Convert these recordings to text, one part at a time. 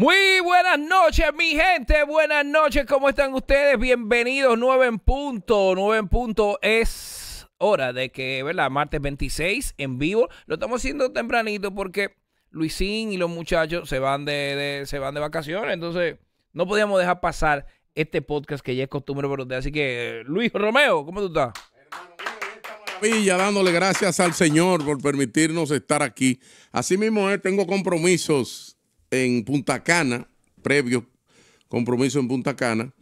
Muy buenas noches, mi gente. Buenas noches, ¿cómo están ustedes? Bienvenidos, 9 en punto. 9 en punto es hora de que, ¿verdad? Martes 26 en vivo. Lo estamos haciendo tempranito porque Luisín y los muchachos se van de, se van de vacaciones. Entonces, no podíamos dejar pasar este podcast que ya es costumbre para ustedes. Así que, Luis Romeo, ¿cómo tú estás? maravilla. dándole gracias al Señor por permitirnos estar aquí. Asimismo, eh, tengo compromisos en Punta Cana, previo compromiso en Punta Cana.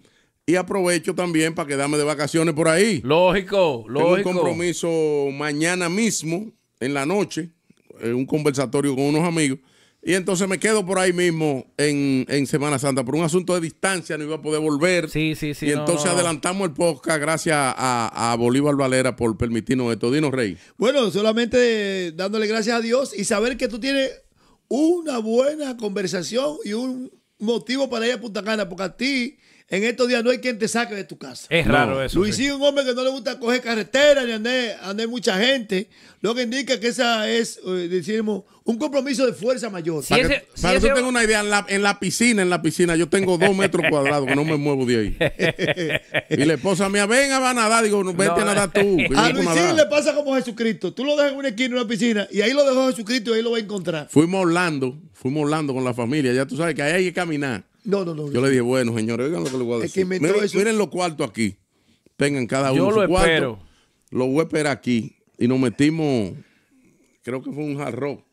Y aprovecho también para quedarme de vacaciones por ahí. Lógico, lógico. Tengo un compromiso mañana mismo, en la noche, en un conversatorio con unos amigos. Y entonces me quedo por ahí mismo en, en, Semana Santa. Por un asunto de distancia no iba a poder volver. Sí, sí, sí. Y entonces adelantamos el podcast gracias a, a, Bolívar Valera por permitirnos esto. Dinos, Rey. Bueno, solamente dándole gracias a Dios y saber que tú tienes una buena conversación y un motivo para ir a Punta Cana, porque a ti en estos días no hay quien te saque de tu casa. Es raro eso. Luisín es un hombre que no le gusta coger carretera ni andar, mucha gente, lo que indica que esa es, eh, decimos, un compromiso de fuerza mayor. para eso que, una idea, en la, piscina, en la piscina, yo tengo dos metros cuadrados que no me muevo de ahí. y la esposa mía, venga, va a nadar. Digo, vete a nadar tú. A Luisín le pasa como Jesucristo. Tú lo dejas en una esquina, en una piscina, y ahí lo dejó Jesucristo y ahí lo va a encontrar. Fuimos hablando fuimos hablando con la familia. Ya tú sabes que ahí hay que caminar. No, no, no. Yo le dije, bueno, señores, oigan lo que les voy a decir. miren, los cuartos aquí. Tengan cada uno lo cuarto. Lo voy a esperar aquí. Y nos metimos, creo que fue un jarro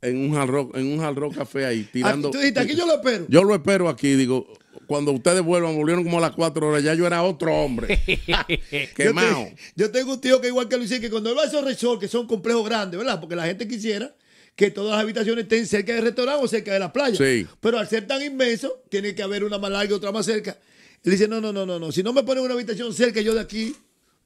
en un jarro, en un jarro café ahí, tirando. tú aquí yo lo espero. Yo lo espero aquí, digo, cuando ustedes vuelvan, volvieron como a las cuatro horas, ya yo era otro hombre. Quemado. Yo, yo, tengo un tío que igual que Luis, que cuando él va a esos resorts, que son complejos grandes, ¿verdad? Porque la gente quisiera que todas las habitaciones estén cerca del restaurante o cerca de la playa. Pero al ser tan inmenso, tiene que haber una más larga y otra más cerca. Él dice, no, no, no, no, no. Si no me ponen una habitación cerca, yo de aquí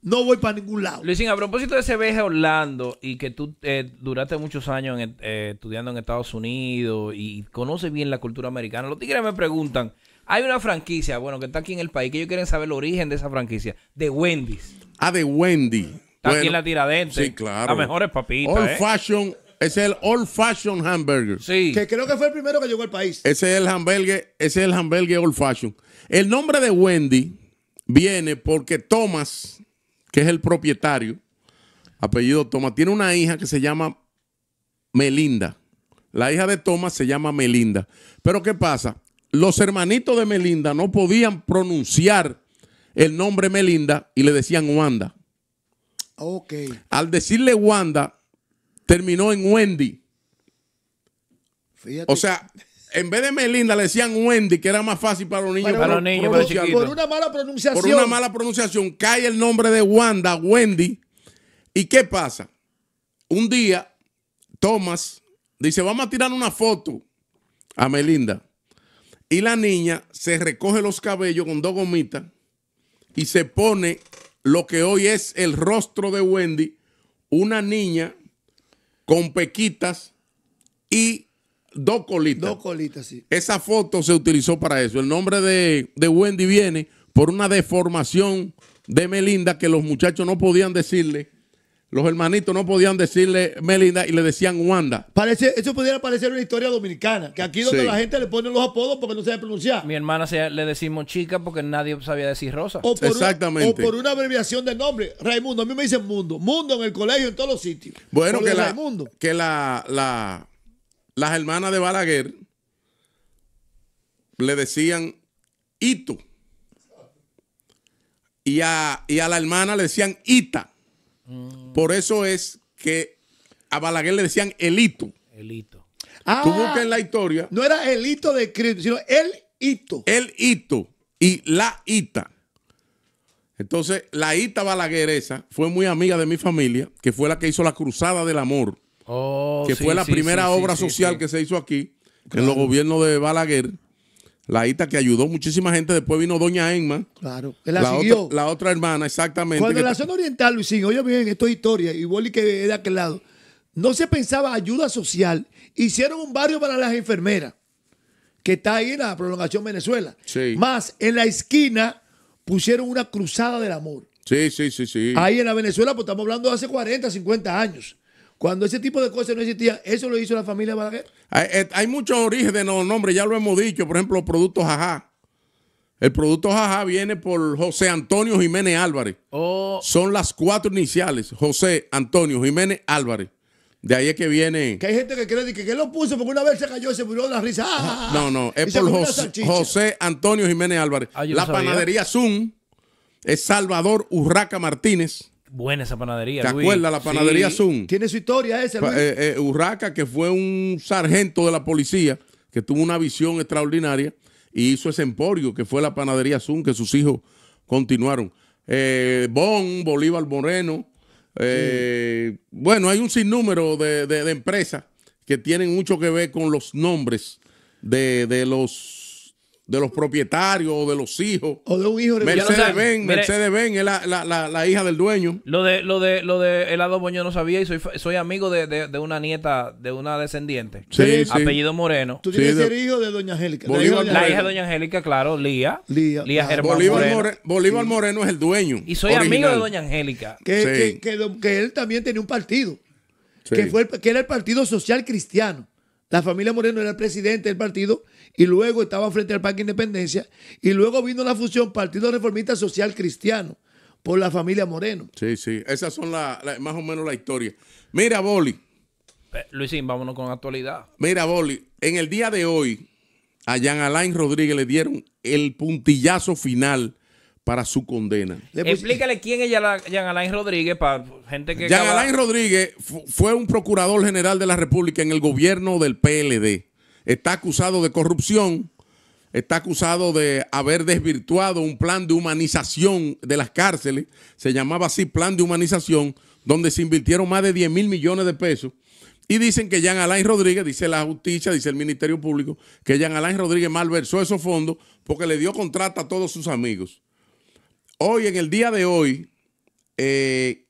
no voy para ningún lado. Luisín, a propósito de ese viaje Orlando y que tú eh, duraste muchos años eh, estudiando en Estados Unidos y conoces bien la cultura americana, los tigres me preguntan, hay una franquicia, bueno, que está aquí en el país, que ellos quieren saber el origen de esa franquicia, de Wendy's. Ah, de Wendy. Está aquí en la Tiradentes. Sí, claro. mejor mejores papitas. Old ¿eh? Fashion es el Old Fashion Hamburger. Sí. Que creo que fue el primero que llegó al país. Ese es el hamburger, ese es el hamburger Old Fashion. El nombre de Wendy viene porque Thomas, que es el propietario, apellido Thomas, tiene una hija que se llama Melinda. La hija de Thomas se llama Melinda. Pero ¿qué pasa? Los hermanitos de Melinda no podían pronunciar el nombre Melinda y le decían Wanda. Ok. Al decirle Wanda, terminó en Wendy. O sea, en vez de Melinda le decían Wendy, que era más fácil para los niños. Para, los niños, Por una mala pronunciación. Por una mala pronunciación cae el nombre de Wanda, Wendy. ¿Y qué pasa? Un día, Thomas dice, vamos a tirar una foto a Melinda. Y la niña se recoge los cabellos con dos gomitas y se pone lo que hoy es el rostro de Wendy, una niña con pequitas y dos colitas. Dos colitas, sí. Esa foto se utilizó para eso. El nombre de, de Wendy viene por una deformación de Melinda que los muchachos no podían decirle los hermanitos no podían decirle Melinda y le decían Wanda. Parece, eso pudiera parecer una historia dominicana, que aquí donde la gente le pone los apodos porque no sabe pronunciar. Mi hermana se, le decimos chica porque nadie sabía decir Rosa. O Exactamente. Una, o por una abreviación del nombre. Raimundo, a mí me dicen Mundo. Mundo en el colegio, en todos los sitios. Bueno, que, la, que la, las hermanas de Balaguer le decían Ito. Y a, y a la hermana le decían Ita. Mm. Por eso es que a Balaguer le decían Elito. Elito. Ah, Tú buscas en la historia. No era el hito de Cristo, sino el hito. El hito y la ita. Entonces, la ita balagueresa fue muy amiga de mi familia, que fue la que hizo la Cruzada del Amor, oh, que fue la primera obra social que se hizo aquí, en los gobiernos de Balaguer. La Ita que ayudó muchísima gente. Después vino Doña Enma. Claro, la, Otra, hermana, exactamente. Cuando en la zona oriental, Luisín, oye bien, esto es historia. Y Boli que de aquel lado. No se pensaba ayuda social. Hicieron un barrio para las enfermeras. Que está ahí en la prolongación Venezuela. Más, en la esquina pusieron una cruzada del amor. Sí, sí, sí, sí. Ahí en la Venezuela, pues estamos hablando de hace 40, 50 años. Cuando ese tipo de cosas no existían, eso lo hizo la familia Balaguer. Hay, eh, muchos orígenes los nombres, ya lo hemos dicho. Por ejemplo, productos Jajá. El producto Jajá viene por José Antonio Jiménez Álvarez. Oh. Son las cuatro iniciales. José Antonio Jiménez Álvarez. De ahí es que viene. Que hay gente que cree que, ¿qué lo puso porque una vez se cayó y se murió de la risa. No, ah, no, es por José, Antonio Jiménez Álvarez. Ah, la panadería Zoom es Salvador Urraca Martínez. Buena esa panadería. ¿Te acuerdas la panadería Azul. Tiene su historia esa. Eh, eh, Urraca, que fue un sargento de la policía, que tuvo una visión extraordinaria y hizo ese emporio, que fue la panadería Zoom, que sus hijos continuaron. Eh, bon, Bolívar Moreno. Bueno, hay un sinnúmero de, de, de empresas que tienen mucho que ver con los nombres de, de los de los propietarios o de los hijos. O de un hijo de Mercedes Ben, Mercedes Benz es la, hija del dueño. Lo de, lo de, lo de helado moño no sabía y soy, soy amigo de, de, una nieta, de una descendiente. Sí, sí. Apellido Moreno. Tú tienes que ser hijo de Doña Angélica. la hija de Doña Angélica, claro, Lía. Lía, Bolívar, Moreno. Bolívar Moreno es el dueño. Y soy amigo de Doña Angélica. Que, que, él también tenía un partido. Que, fue que era el Partido Social Cristiano. La familia Moreno era el presidente del partido y luego estaba frente al Parque Independencia, y luego vino la fusión Partido Reformista Social Cristiano por la familia Moreno. Sí, sí, esas son la, más o menos la historia. Mira, Boli. Eh, Luisín, vámonos con actualidad. Mira, Boli, en el día de hoy, a Jean Alain Rodríguez le dieron el puntillazo final para su condena. Explícale quién es Jean Alain Rodríguez para gente que... Jean Alain Rodríguez fue un procurador general de la República en el gobierno del PLD está acusado de corrupción, está acusado de haber desvirtuado un plan de humanización de las cárceles, se llamaba así plan de humanización, donde se invirtieron más de 10 mil millones de pesos. Y dicen que Jean Alain Rodríguez, dice la justicia, dice el Ministerio Público, que Jean Alain Rodríguez malversó esos fondos porque le dio contrato a todos sus amigos. Hoy, en el día de hoy, eh,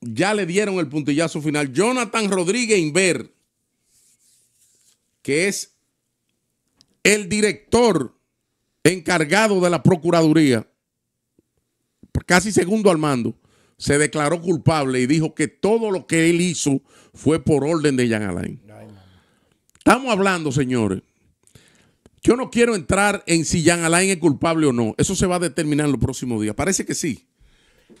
ya le dieron el puntillazo final. Jonathan Rodríguez Inver, que es el director encargado de la Procuraduría, casi segundo al mando, se declaró culpable y dijo que todo lo que él hizo fue por orden de Jean Alain. Estamos hablando, señores. Yo no quiero entrar en si Jean Alain es culpable o no. Eso se va a determinar en los próximos días. Parece que sí.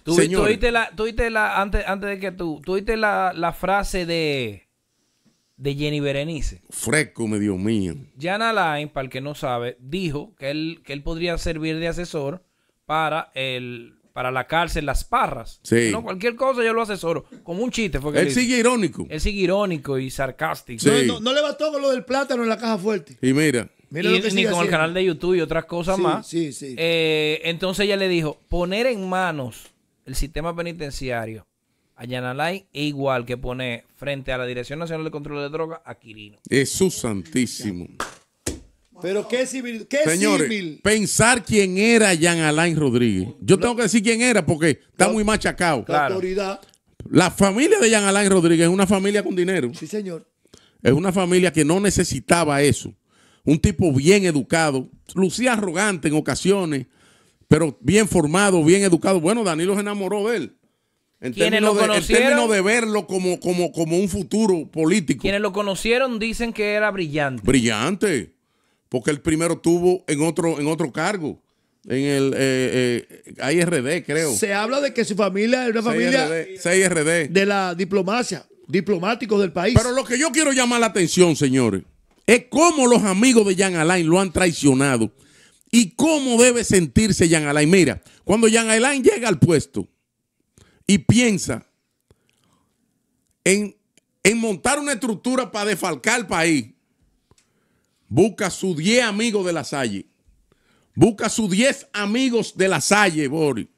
Tú, tú oíste la, tú antes, antes de que tú, tú la frase de de Jenny Berenice. Fresco, me medio mío. Jan Alain, para el que no sabe, dijo que él, que él podría servir de asesor para el para la cárcel, las parras. Sí. No, cualquier cosa yo lo asesoro. Como un chiste. él, sigue irónico. Él sigue irónico y sarcástico. No, no, le va todo lo del plátano en la caja fuerte. Y mira. ni con el canal de YouTube y otras cosas más. Sí, sí. Eh, entonces ella le dijo, poner en manos el sistema penitenciario a Yanalay e igual que pone frente a la Dirección Nacional de Control de Drogas a Quirino. Jesús santísimo. Pero qué civil, qué pensar quién era Jean Alain Rodríguez. Yo tengo que decir quién era porque está muy machacado. La autoridad. La familia de Jean Alain Rodríguez es una familia con dinero. Sí, señor. Es una familia que no necesitaba eso. Un tipo bien educado, lucía arrogante en ocasiones, pero bien formado, bien educado. Bueno, Danilo se enamoró de él. En términos, lo de, de, verlo como, como, como un futuro político. Quienes lo conocieron dicen que era brillante. Brillante, porque el primero tuvo en otro, en otro cargo, en el eh, eh, IRD creo. Se habla de que su familia es una familia de la diplomacia, diplomáticos del país. Pero lo que yo quiero llamar la atención, señores, es cómo los amigos de Jean Alain lo han traicionado y cómo debe sentirse Jean Alain. Mira, cuando Jean Alain llega al puesto y piensa en, montar una estructura para defalcar el país, busca sus 10 amigos de la Salle. Busca sus 10 amigos de la Salle, Boris.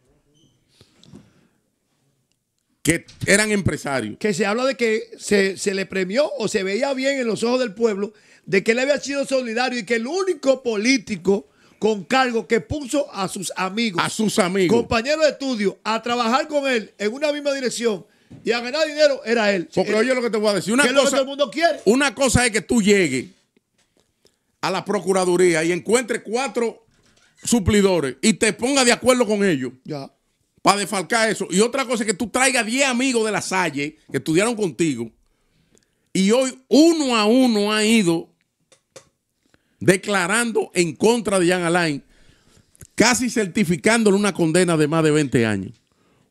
Que eran empresarios. Que se habla de que se, se, le premió o se veía bien en los ojos del pueblo de que él había sido solidario y que el único político con cargo que puso a sus amigos, a sus amigos, compañeros de estudio, a trabajar con él en una misma dirección y a ganar dinero, era él. Porque eh, oye lo que te voy a decir. Una cosa, es que todo el mundo quiere. Una cosa es que tú llegues a la Procuraduría y encuentres cuatro suplidores y te pongas de acuerdo con ellos. Ya. Para desfalcar eso. Y otra cosa es que tú traigas 10 amigos de la Salle que estudiaron contigo. Y hoy uno a uno ha ido declarando en contra de Jan Alain, casi certificándole una condena de más de 20 años.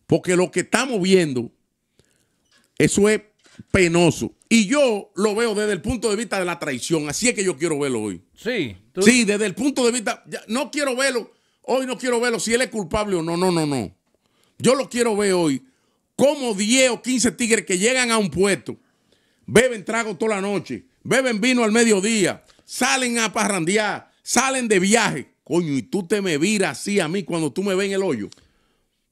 Porque lo que estamos viendo, eso es penoso. Y yo lo veo desde el punto de vista de la traición. Así es que yo quiero verlo hoy. Sí. Sí, desde el punto de vista. no quiero verlo. Hoy no quiero verlo si él es culpable o no. No, no, no. Yo lo quiero ver hoy. Como 10 o 15 tigres que llegan a un puerto, beben trago toda la noche, beben vino al mediodía, salen a parrandear, salen de viaje. Coño, y tú te me viras así a mí cuando tú me ves en el hoyo.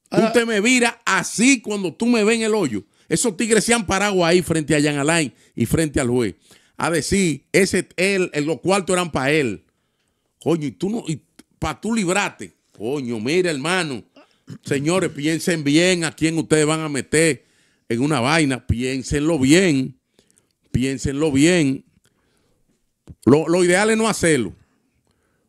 tú ah. te me viras así cuando tú me ves en el hoyo. Esos tigres se han parado ahí frente a Jan Alain y frente al juez. A decir, ese, él, eh, los cuartos eran para él. Coño, y tú no, y para tú librarte. Coño, mira, hermano. Señores, piensen bien a quién ustedes van a meter en una vaina. Piénsenlo bien. Piénsenlo bien. Lo, ideal es no hacerlo.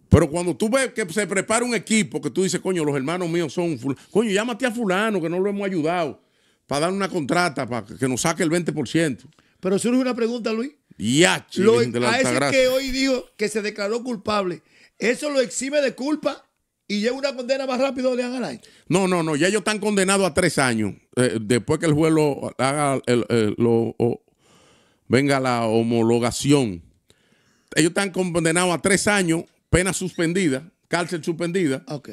Pero cuando tú ves que se prepara un equipo, que tú dices, coño, los hermanos míos son. Coño, llámate a Fulano, que no lo hemos ayudado, para dar una contrata, para que nos saque el 20%. Pero es una pregunta, Luis. Ya, lo, A ese que hoy dijo que se declaró culpable, ¿eso lo exime de culpa y llega una condena más rápido de Agaray? No, no, no. Ya ellos están condenados a tres años. Eh, después que el juez lo haga, lo, venga la homologación ellos están condenados a tres años, pena suspendida, cárcel suspendida. Ok.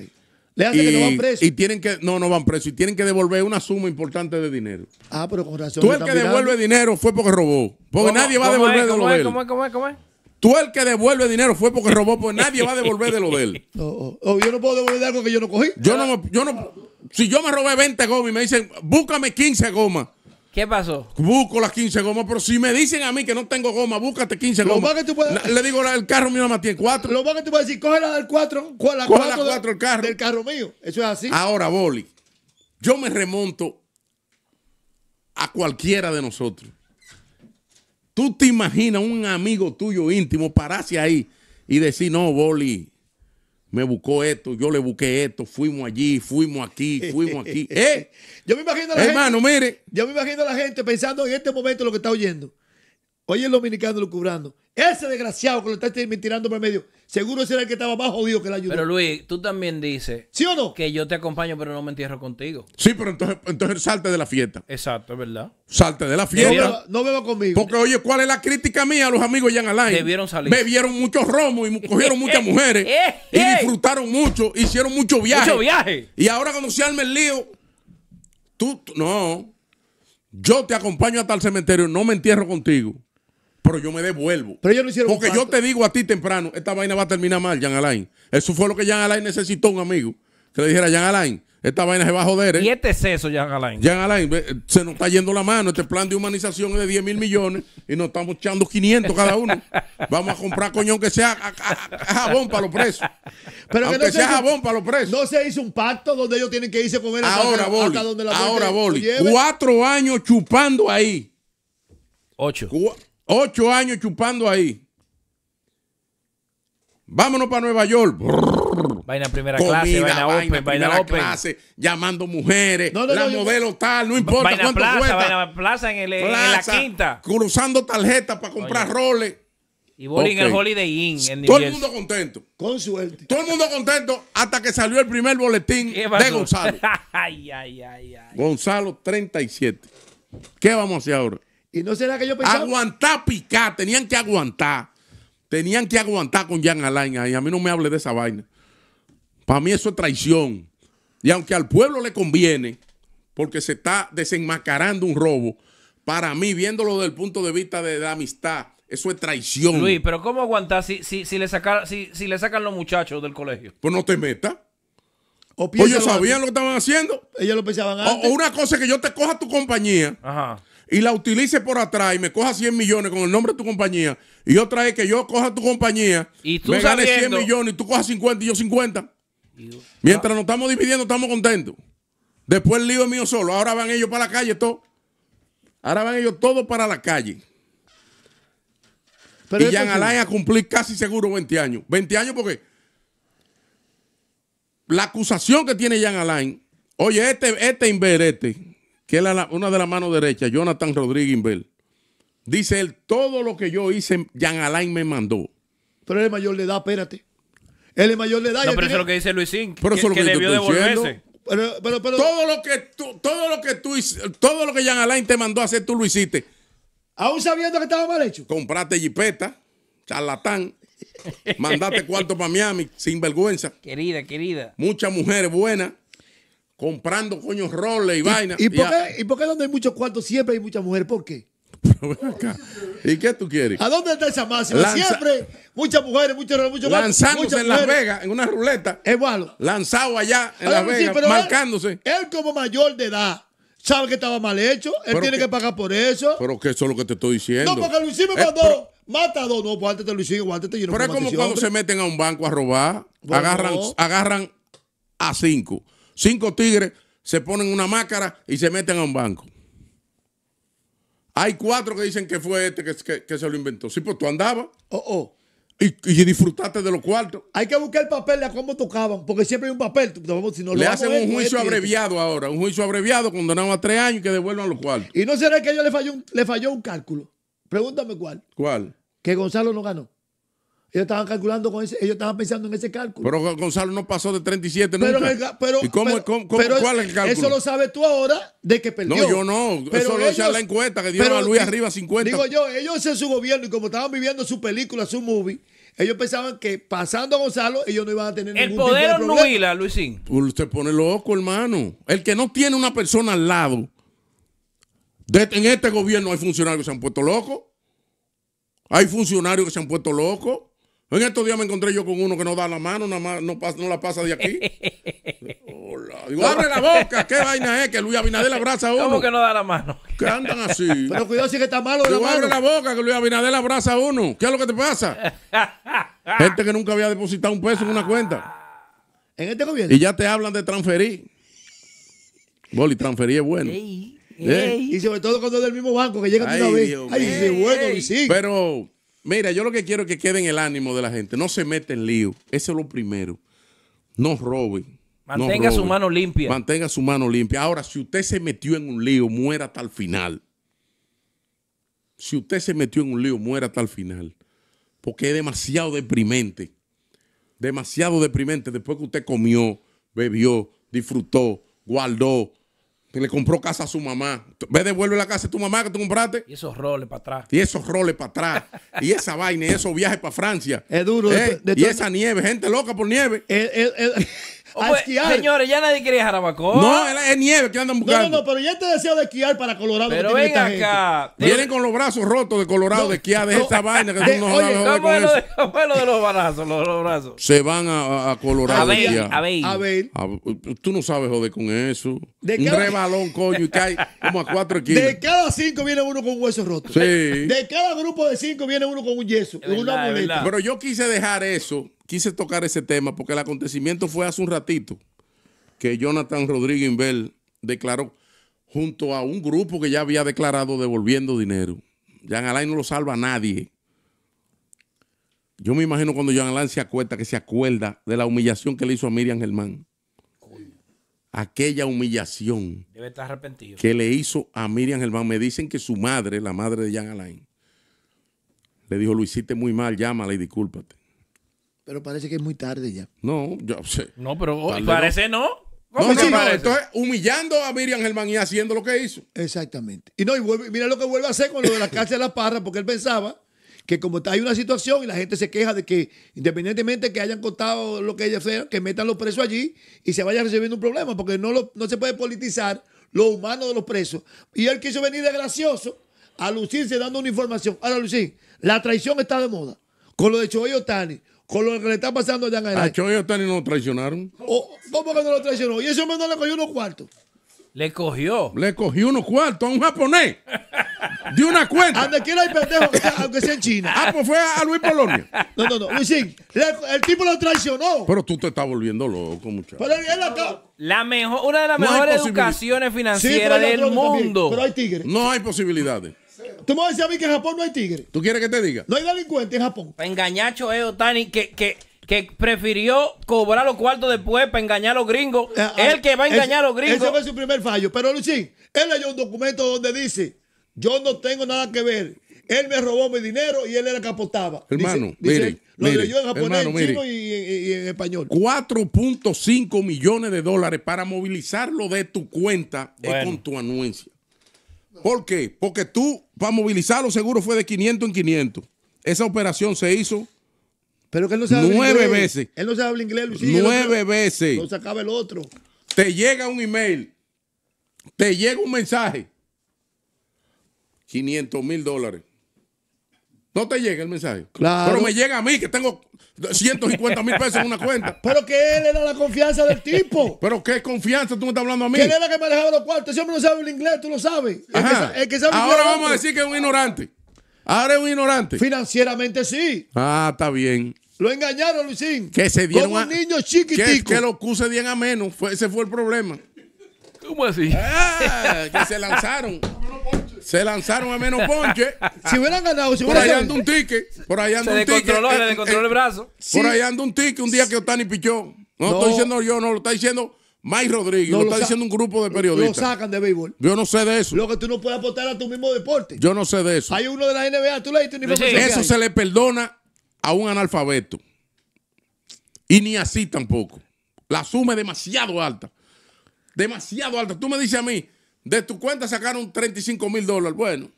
Le hacen que no van presos. Y tienen que, no, no van presos. Y tienen que devolver una suma importante de dinero. Ah, pero con razón. Tú el que devuelve dinero fue porque robó. Porque nadie va a devolver de lo de él. Tú el que devuelve dinero fue porque robó, Porque nadie va a devolver de lo de él. yo no puedo devolver algo que yo no cogí. Yo no, yo no, si yo me robé 20 gomas y me dicen, búscame 15 gomas, ¿Qué pasó? Busco las 15 gomas, pero si me dicen a mí que no tengo goma, búscate 15 gomas. Lo que tú Le digo, el carro mío nada más tiene 4. Lo más que tú puedes decir, coge la del 4, la del, carro. del carro mío. Eso es así. Ahora, Boli, yo me remonto a cualquiera de nosotros. ¿Tú te imaginas un amigo tuyo íntimo pararse ahí y decir, no, Boli, me buscó esto, yo le busqué esto, fuimos allí, fuimos aquí, fuimos aquí. ¿Eh? Yo me imagino a la Hermano, gente, mire. Yo me imagino la gente pensando en este momento lo que está oyendo. Oye el dominicano lo cubrando ese desgraciado que lo está tirando por el medio, seguro será era el que estaba más jodido que la ayuda. Pero Luis, tú también dices ¿Sí o no? que yo te acompaño, pero no me entierro contigo. Sí, pero entonces, salte de la fiesta. Exacto, es verdad. Salte de la fiesta. no beba conmigo. Porque, oye, ¿cuál es la crítica mía a los amigos Jan Alain? Debieron salir. Bebieron muchos romos y cogieron muchas mujeres. Eh, y eh. disfrutaron mucho, hicieron mucho viaje. Mucho viaje. Y ahora cuando se arma el lío, tú, no. Yo te acompaño hasta el cementerio, no me entierro contigo pero yo me devuelvo. Porque yo te digo a ti temprano, esta vaina va a terminar mal, Jan Alain. Eso fue lo que Jan Alain necesitó, un amigo. Que le dijera, Jan Alain, esta vaina se va a joder. ¿eh? Y este es eso, Jan Alain. Jan Alain, se nos está yendo la mano. Este plan de humanización es de 10 mil millones y nos estamos echando 500 cada uno. Vamos a comprar coñón que sea jabón para los presos. Pero no sea jabón para los presos. No se hizo un pacto donde ellos tienen que irse con él ahora, hasta, donde la Ahora, Boli. Cuatro años chupando ahí. Ocho. Ocho años chupando ahí. Vámonos para Nueva York. Vaina primera Comida, clase, vaina, vaina open, vaina, primera clase, llamando mujeres, la modelo tal, no importa cuánto plaza, cuesta. Vaina plaza en, el, plaza, en la quinta. Cruzando tarjetas para comprar roles. Y bowling en el Holiday Inn. En Todo el mundo contento. Con suerte. Todo el mundo contento hasta que salió el primer boletín de Gonzalo. ay, ay, ay, ay. Gonzalo 37. ¿Qué vamos a hacer ahora? Aguantar, picar, tenían que aguantar. Tenían que aguantar con Jan Alain ahí. A mí no me hable de esa vaina. Para mí eso es traición. Y aunque al pueblo le conviene, porque se está desenmascarando un robo, para mí, viéndolo desde el punto de vista de, la amistad, eso es traición. Luis, pero ¿cómo aguantar si, si, le si, le sacan los muchachos del colegio? Pues no te metas. O pues ellos sabían lo que estaban haciendo. Ellos lo pensaban O, o, una cosa es que yo te coja tu compañía. Ajá y la utilice por atrás y me coja 100 millones con el nombre de tu compañía, y otra vez que yo coja tu compañía, y me gane 100 millones y tú cojas 50 y yo 50. Mientras nos estamos dividiendo, estamos contentos. Después el lío es mío solo. Ahora van ellos para la calle, todo. Ahora van ellos todos para la calle. y Jan Alain a cumplir casi seguro 20 años. 20 años porque la acusación que tiene Jan Alain, oye, este, este inverete, que es una de las manos derechas, Jonathan Rodríguez Inbel, dice él, todo lo que yo hice, Jan Alain me mandó. Pero él es mayor de edad, espérate. Él es mayor de edad. pero eso es lo que dice Luisín, que, lo que, Pero, todo lo que tú, todo lo que tú, todo lo que Jan Alain te mandó a hacer, tú lo hiciste. Aún sabiendo que estaba mal hecho. Compraste jipeta, charlatán. mandaste cuarto para Miami, sin vergüenza. Querida, querida. Muchas mujeres buenas comprando coño roles y, vainas. ¿Y, por qué, ¿Y por qué donde hay muchos cuartos siempre hay muchas mujeres? ¿Por qué? ¿Y qué tú quieres? ¿A dónde está esa máxima? Siempre muchas mujeres, muchos muchos Lanzándose muchas en Las Vegas, en una ruleta. Es malo. Lanzado allá en Las Vegas, marcándose. Él, como mayor de edad sabe que estaba mal hecho. Él tiene que, pagar por eso. Pero que eso es lo que te estoy diciendo. No, porque Luisín me mandó... a dos no, pues antes te Luisín, yo no Pero es como cuando se meten a un banco a robar, agarran, agarran a cinco Cinco tigres se ponen una máscara y se meten a un banco. Hay cuatro que dicen que fue este que, se lo inventó. Sí, pues tú andabas. Oh, oh. Y, disfrutaste de los cuartos. Hay que buscar el papel de a cómo tocaban, porque siempre hay un papel. Si le hacen un juicio este, este. abreviado ahora, un juicio abreviado condenado a tres años y que devuelvan los cuartos. ¿Y no será que yo le le falló un cálculo? Pregúntame cuál. ¿Cuál? Que Gonzalo no ganó. Ellos estaban calculando con ese, pensando en ese cálculo. Pero Gonzalo no pasó de 37 nunca. Pero, pero ¿Y cómo, cuál es el cálculo? Eso lo sabes tú ahora de que perdió. No, yo no. eso lo echan la encuesta que dieron a Luis arriba 50. Digo yo, ellos en su gobierno y como estaban viviendo su película, su movie, ellos pensaban que pasando a Gonzalo, ellos no iban a tener el ningún tipo de problema. El Luisín. Usted pone loco, hermano. El que no tiene una persona al lado. en este gobierno hay funcionarios que se han puesto locos. Hay funcionarios que se han puesto locos. En estos días me encontré yo con uno que no da la mano, nada más, no, la pasa de aquí. Hola. abre la boca, qué vaina es que Luis Abinader abraza a uno. ¿Cómo que no da la mano? ¿Qué andan así. Pero cuidado si que está malo. la abre la boca que Luis Abinader abraza a uno. ¿Qué es lo que te pasa? Gente que nunca había depositado un peso en una cuenta. En este gobierno. Y ya te hablan de transferir. Boli, transferir es bueno. ¿Eh? Y sobre todo cuando es del mismo banco que llega una vez. Ay, sí, bueno, sí. Pero Mira, yo lo que quiero es que quede en el ánimo de la gente. No se mete en lío. Eso es lo primero. No roben. Mantenga su mano limpia. Mantenga su mano limpia. Ahora, si usted se metió en un lío, muera hasta el final. Si usted se metió en un lío, muera hasta el final. Porque es demasiado deprimente. Demasiado deprimente después que usted comió, bebió, disfrutó, guardó, le compró casa a su mamá. Ve, devuelve la casa a tu mamá que tú compraste. Y esos roles para atrás. Y esos roles para atrás. y esa vaina, y esos viajes para Francia. Es duro. Eh, y esa nieve, gente loca por nieve. Eh, eh, pues, Señores, ya nadie quiere Jarabacoa. No, es, nieve que andan buscando. No, no, pero ya te deseo de esquiar para Colorado. Pero ven acá. Vienen con los brazos rotos de Colorado, de esquiar, de esta vaina que son eh, oye, ¿cómo es, lo de, lo de los brazos, los, brazos? Se van a, a Colorado. A ver, a ver. Tú no sabes joder con eso. Un rebalón, coño, y hay como a cuatro kilos. De cada cinco viene uno con huesos rotos. Sí. De cada grupo de cinco viene uno con un yeso, una Pero yo quise dejar eso quise tocar ese tema porque el acontecimiento fue hace un ratito que Jonathan Rodríguez Inbel declaró junto a un grupo que ya había declarado devolviendo dinero. Jean Alain no lo salva a nadie. Yo me imagino cuando Jean Alain se acuerda, que se acuerda de la humillación que le hizo a Miriam Germán. Aquella humillación que le hizo a Miriam Germán. Me dicen que su madre, la madre de Jean Alain, le dijo, lo hiciste muy mal, llámala y discúlpate. Pero parece que es muy tarde ya. No, yo sé. No, pero parece no. No, sí, no, entonces humillando a Miriam Germán y haciendo lo que hizo. Exactamente. Y no, y vuelve, mira lo que vuelve a hacer con lo de la cárcel de la parra, porque él pensaba que como está hay una situación y la gente se queja de que independientemente que hayan contado lo que ella sea, que metan los presos allí y se vaya recibiendo un problema, porque no, no se puede politizar lo humano de los presos. Y él quiso venir de gracioso a lucirse dando una información. Ahora, Lucín, la traición está de moda. Con lo de Choyotani. Tani con lo que le está pasando allá en el A ni nos lo traicionaron. O, oh, ¿Cómo que no lo traicionó? Y ese hombre no le cogió unos cuartos. Le cogió. Le cogió unos cuartos a un japonés. De una cuenta. Ande quiera hay pendejo, aunque sea en China. Ah, pues fue a Luis Polonia. No, no, no. Luisín, el tipo lo traicionó. Pero tú te estás volviendo loco, muchacho. La mejor, una de las mejores educaciones financieras del mundo. pero hay tigres. No hay posibilidades. Tú me vas a decir a mí que en Japón no hay tigre. ¿Tú quieres que te diga? No hay delincuente en Japón. engañacho es eh, Otani que, que, prefirió cobrar los cuartos después para engañar a los gringos. Él ah, ah, el que va a engañar a los gringos. Ese fue su primer fallo. Pero Luchín, él leyó un documento donde dice, yo no tengo nada que ver. Él me robó mi dinero y él era el que Hermano, dice, mire, lo leyó en japonés, en chino y, en español. 4.5 millones de dólares para movilizarlo de tu cuenta con tu anuencia. ¿Por qué? Porque tú para movilizar los seguros fue de 500 en 500. Esa operación se hizo Pero que no nueve veces. Él no sabe inglés, Lucía. Nueve veces. Lo sacaba el otro. Te llega un email, te llega un mensaje. 500 mil dólares. No te llega el mensaje. Claro. Pero me llega a mí que tengo 150 mil pesos en una cuenta. Pero que él era la confianza del tipo. Pero qué confianza tú me estás hablando a mí. ¿Quién él era que manejaba los cuartos. Siempre no sabe el inglés, tú lo sabes. Ahora vamos a decir que es un ignorante. Ahora es un ignorante. Financieramente sí. Ah, está bien. Lo engañaron, Luisín. Que se dieron a... un niño chiquitico. Que, los lo se bien a menos. ese fue el problema. ¿Cómo así? Ah, que se lanzaron. se lanzaron a menos ponche. si hubieran ganado, si Por ahí anda un ticket. Por ahí anda un ticket. le eh, eh, descontroló el eh, brazo. Por ahí anda un ticket un día que Otani pichó. No, lo estoy diciendo yo, no, lo está diciendo Mike Rodríguez, lo, está diciendo un grupo de periodistas. Lo sacan de béisbol. Yo no sé de eso. Lo que tú no puedes aportar a tu mismo deporte. Yo no sé de eso. Hay uno de la NBA, tú Eso se le perdona a un analfabeto. Y ni así tampoco. La suma es demasiado alta. Demasiado alta. Tú me dices a mí, de tu cuenta sacaron 35 mil dólares. Bueno.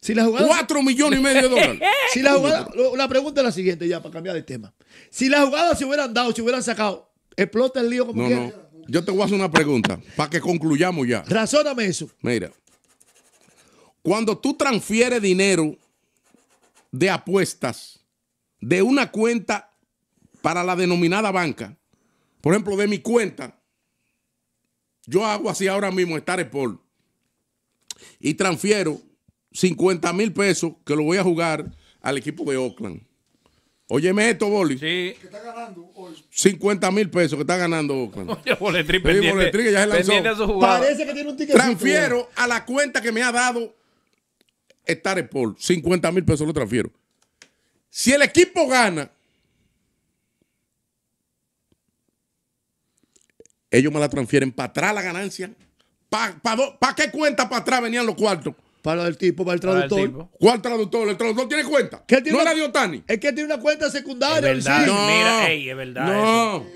Si la 4 millones y medio de dólares. si la, pregunta es la siguiente, ya, para cambiar de tema. Si las jugadas se hubieran dado, se hubieran sacado, explota el lío como no, No. Yo te voy a hacer una pregunta para que concluyamos ya. Razóname eso. Mira, cuando tú transfieres dinero de apuestas de una cuenta para la denominada banca, por ejemplo, de mi cuenta yo hago así ahora mismo Star Sport y transfiero 50 mil pesos que lo voy a jugar al equipo de Oakland. Óyeme esto, Boli. Sí. ¿Qué está ganando hoy. 50 mil pesos que está ganando Oakland. Oye, Boletri, pendiente, Boletri, que ya Parece que tiene un ticket. Transfiero a la cuenta que me ha dado Star Sport. 50 mil pesos lo transfiero. Si el equipo gana, ellos me la transfieren para atrás la ganancia. ¿Para qué cuenta para atrás venían los cuartos? Para el tipo, para el traductor. ¿Cuál traductor? El traductor tiene cuenta. ¿Qué tiene no una, era Diotani. Es que tiene una cuenta secundaria. no, mira, es verdad. No,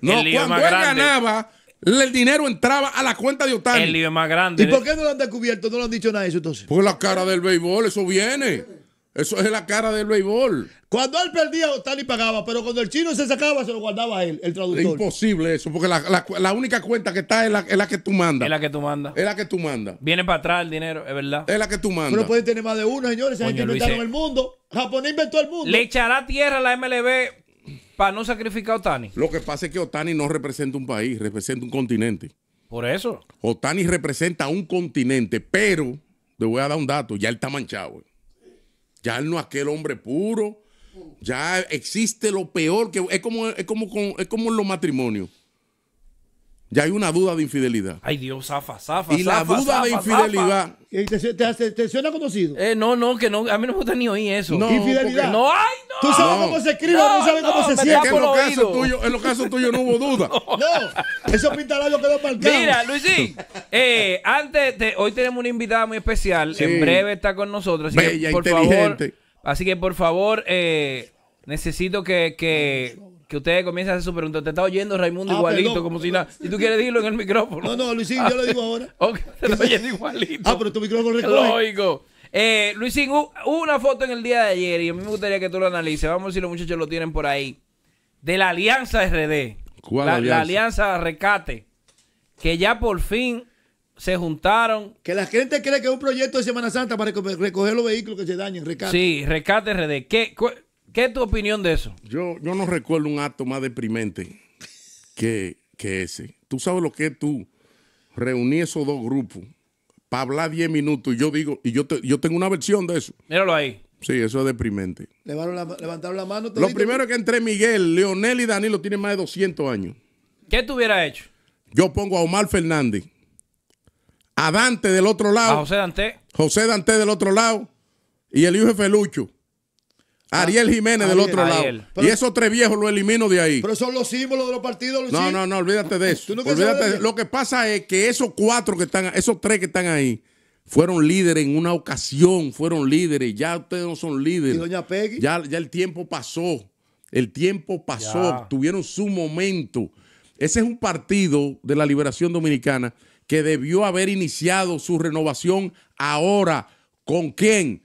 no cuando él ganaba, el dinero entraba a la cuenta de Otani. El lío más grande. ¿Y por qué no lo han descubierto? No lo han dicho nada de eso entonces. Pues la cara del béisbol, eso viene. Eso es la cara del béisbol. Cuando él perdía, Otani pagaba, pero cuando el chino se sacaba, se lo guardaba él, el traductor. Es imposible eso, porque la, única cuenta que está es la, que tú mandas. Es la que tú mandas. Es la que tú mandas. Viene para atrás el dinero, es verdad. Es la que tú mandas. Pero pueden tener más de uno, señores. Esa gente en eh. el mundo. Japón inventó el mundo. Le echará tierra a la MLB para no sacrificar a Otani. Lo que pasa es que Otani no representa un país, representa un continente. Por eso. Otani representa un continente, pero te voy a dar un dato, ya él está manchado. Eh ya no aquel hombre puro, ya existe lo peor que es como, como, es como en los matrimonios. Ya hay una duda de infidelidad. Ay, Dios, zafa, zafa. Y la duda de infidelidad. Eh, te, te, te, suena conocido? Eh, no, no, que no, a mí no me gusta ni oír eso. No, infidelidad. No, ay, no. Tú sabes cómo se escribe, tú sabes cómo se siente. En los, casos tuyos, no hubo duda. no, eso pintalado quedó marcado. Mira, Luisín, eh, antes, hoy tenemos una invitada muy especial. En breve está con nosotros. Así Bella, que, por inteligente. Favor, así que, por favor, necesito que, que que ustedes comiencen a hacer su pregunta. Te está oyendo Raimundo ah, igualito, como si nada. Si tú quieres decirlo en el micrófono. No, no, Luisín, yo lo digo ahora. Ok, te está oyendo igualito. Ah, pero tu micrófono recoge. Lo oigo. Eh, Luisín, hubo una foto en el día de ayer y a mí me gustaría que tú lo analices. Vamos a ver si los muchachos lo tienen por ahí. De la Alianza RD. ¿Cuál la, alianza? La Alianza Rescate. Que ya por fin se juntaron. Que la gente cree que es un proyecto de Semana Santa para recoger los vehículos que se dañen. Rescate. Sí, Rescate RD. ¿Qué? ¿Qué es tu opinión de eso? Yo, yo no recuerdo un acto más deprimente que, ese. Tú sabes lo que es tú reunir esos dos grupos para hablar 10 minutos y yo digo, y yo, yo tengo una versión de eso. Míralo ahí. Sí, eso es deprimente. Levantaron la, mano. Lo primero es que entre Miguel, Leonel y Danilo tienen más de 200 años. ¿Qué tú hubieras hecho? Yo pongo a Omar Fernández, a Dante del otro lado. A José Dante. José Dante del otro lado y el hijo de Felucho. Ah, Ariel Jiménez del otro lado. y esos tres viejos lo elimino de ahí. Pero son los símbolos de los partidos, No, no, no, olvídate de eso. Lo que pasa es que esos cuatro que están, esos tres que están ahí, fueron líderes en una ocasión, fueron líderes. Ya ustedes no son líderes. ¿Y doña Peggy? Ya, el tiempo pasó. El tiempo pasó. Tuvieron su momento. Ese es un partido de la liberación dominicana que debió haber iniciado su renovación ahora. ¿Con quién?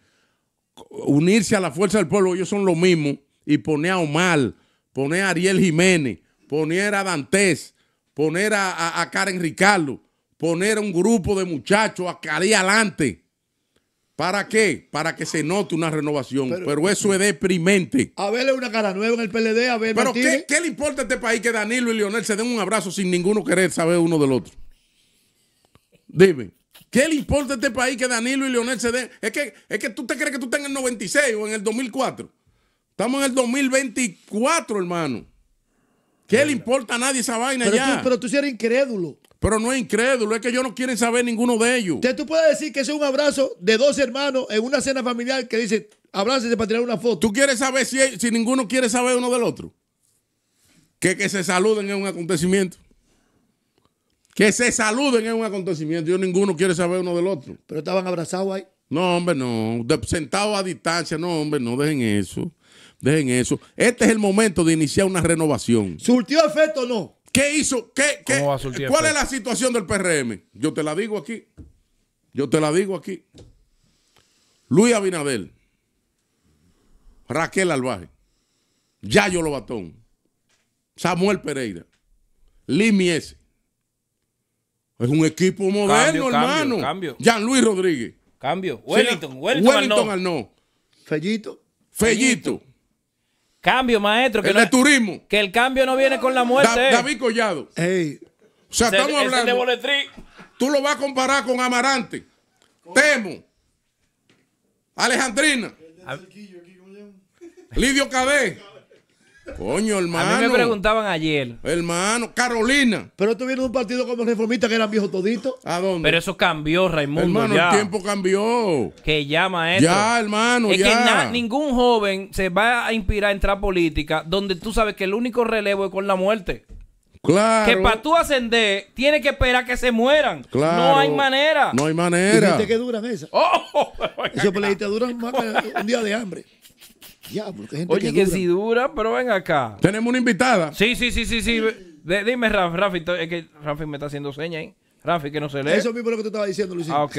unirse a la fuerza del pueblo, ellos son lo mismo, y poner a Omar, poner a Ariel Jiménez, poner a Dantes, poner a, a, Karen Ricardo, poner a un grupo de muchachos acá adelante. ¿Para qué? Para que se note una renovación. Pero, eso es deprimente. A verle una cara nueva en el PLD, a ver. Pero ¿qué, ¿qué, le importa a este país que Danilo y Leonel se den un abrazo sin ninguno querer saber uno del otro? Dime. ¿Qué le importa a este país que Danilo y Leonel se den? Es que, es que tú te crees que tú estás en el 96 o en el 2004. Estamos en el 2024, hermano. ¿Qué le importa a nadie esa vaina pero pero tú sí eres incrédulo. Pero no es incrédulo, es que ellos no quieren saber ninguno de ellos. Entonces tú puedes decir que es un abrazo de dos hermanos en una cena familiar que dice, abrácense para tirar una foto. ¿Tú quieres saber si, si ninguno quiere saber uno del otro? Que, se saluden en un acontecimiento. Que se saluden en un acontecimiento. Yo ninguno quiere saber uno del otro. Pero estaban abrazados ahí. No, hombre, no. Sentados a distancia. No, hombre, no. Dejen eso. Dejen eso. Este es el momento de iniciar una renovación. ¿Surtió efecto o no? ¿Qué hizo? ¿Qué, qué? hizo qué ¿Cuál es la situación del PRM? Yo te la digo aquí. Yo te la digo aquí. Luis Abinadel. Raquel Albaje. Yayo Lobatón. Samuel Pereira. Limiese. Es un equipo moderno, hermano. Cambio. Jean Luis Rodríguez. Cambio. Wellington, Wellington, Wellington al Fellito. Fellito. Cambio, maestro. Que el turismo. Que el cambio no viene con la muerte. David Collado. Ey. O sea, estamos hablando. tú lo vas a comparar con Amarante, Temo, Alejandrina, Lidio Cabez. Coño, hermano. A mí me preguntaban ayer. Hermano, Carolina. Pero de un partido como reformista que eran viejos toditos. ¿A dónde? Pero eso cambió, Raimundo. Hermano, el tiempo cambió. Que llama maestro. Ya, hermano, que ningún joven se va a inspirar a entrar a política donde tú sabes que el único relevo es con la muerte. Claro. Que para tú ascender, tienes que esperar que se mueran. Claro. No hay manera. No hay manera. que duran esas? Oh, oh, esas más un día de hambre. Oye, que, si dura, pero ven acá. Tenemos una invitada. Sí, sí, sí, sí, sí. dime, Rafi, Rafi, es que Rafi me está haciendo seña ¿eh? Rafi, que no se lee. Eso mismo es lo que tú estaba diciendo, Luisito. Ah, ok.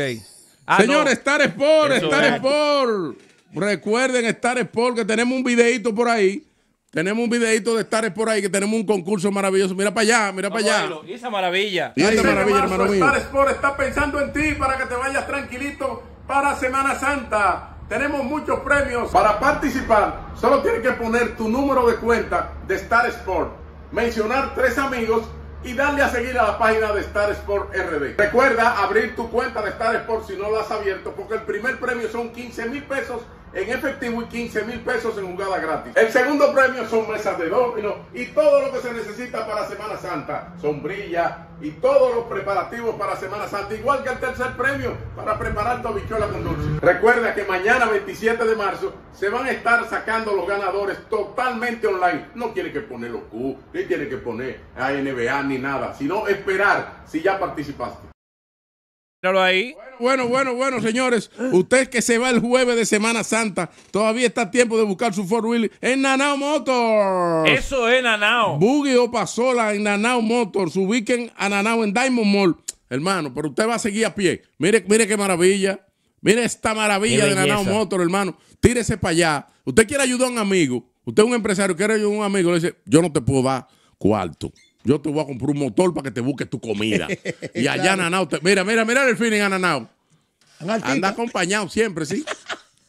Ah, Señores, Star Sport, Sport. Recuerden Star Sport, que tenemos un videito por ahí. Tenemos un videito de Star Sport ahí, que tenemos un concurso maravilloso. Mira para allá, mira para allá. Y esa maravilla. esa maravilla, hermano mío. Star Sport está pensando en ti para que te vayas tranquilito para Semana Santa. Tenemos muchos premios. Para participar, solo tienes que poner tu número de cuenta de Star Sport, mencionar tres amigos y darle a seguir a la página de Star Sport RD. Recuerda abrir tu cuenta de Star Sport si no la has abierto, porque el primer premio son 15 mil pesos en efectivo y 15 mil pesos en jugada gratis. El segundo premio son mesas de domino y todo lo que se necesita para Semana Santa, sombrilla y todos los preparativos para Semana Santa, igual que el tercer premio para preparar tu con dulce. Recuerda que mañana 27 de marzo se van a estar sacando los ganadores totalmente online. No tiene que poner los Q, ni tiene que poner ANBA ni nada, sino esperar si ya participaste ahí. Bueno, bueno, bueno, señores. Usted que se va el jueves de Semana Santa, todavía está tiempo de buscar su Ford Willy en Nanao Motors. Eso es Nanao. Buggy o Pasola en Nanao Motors. Ubiquen a Nanao en Diamond Mall. Hermano, pero usted va a seguir a pie. Mire, mire qué maravilla. Mire esta maravilla de Nanao Motors, hermano. Tírese para allá. Usted quiere ayudar a un amigo. Usted es un empresario, quiere ayudar a un amigo. Le dice, yo no te puedo dar cuarto yo te voy a comprar un motor para que te busques tu comida. y allá Nanao, mira, mira, mira el feeling en Nanao. Anda acompañado siempre, ¿sí? Sí,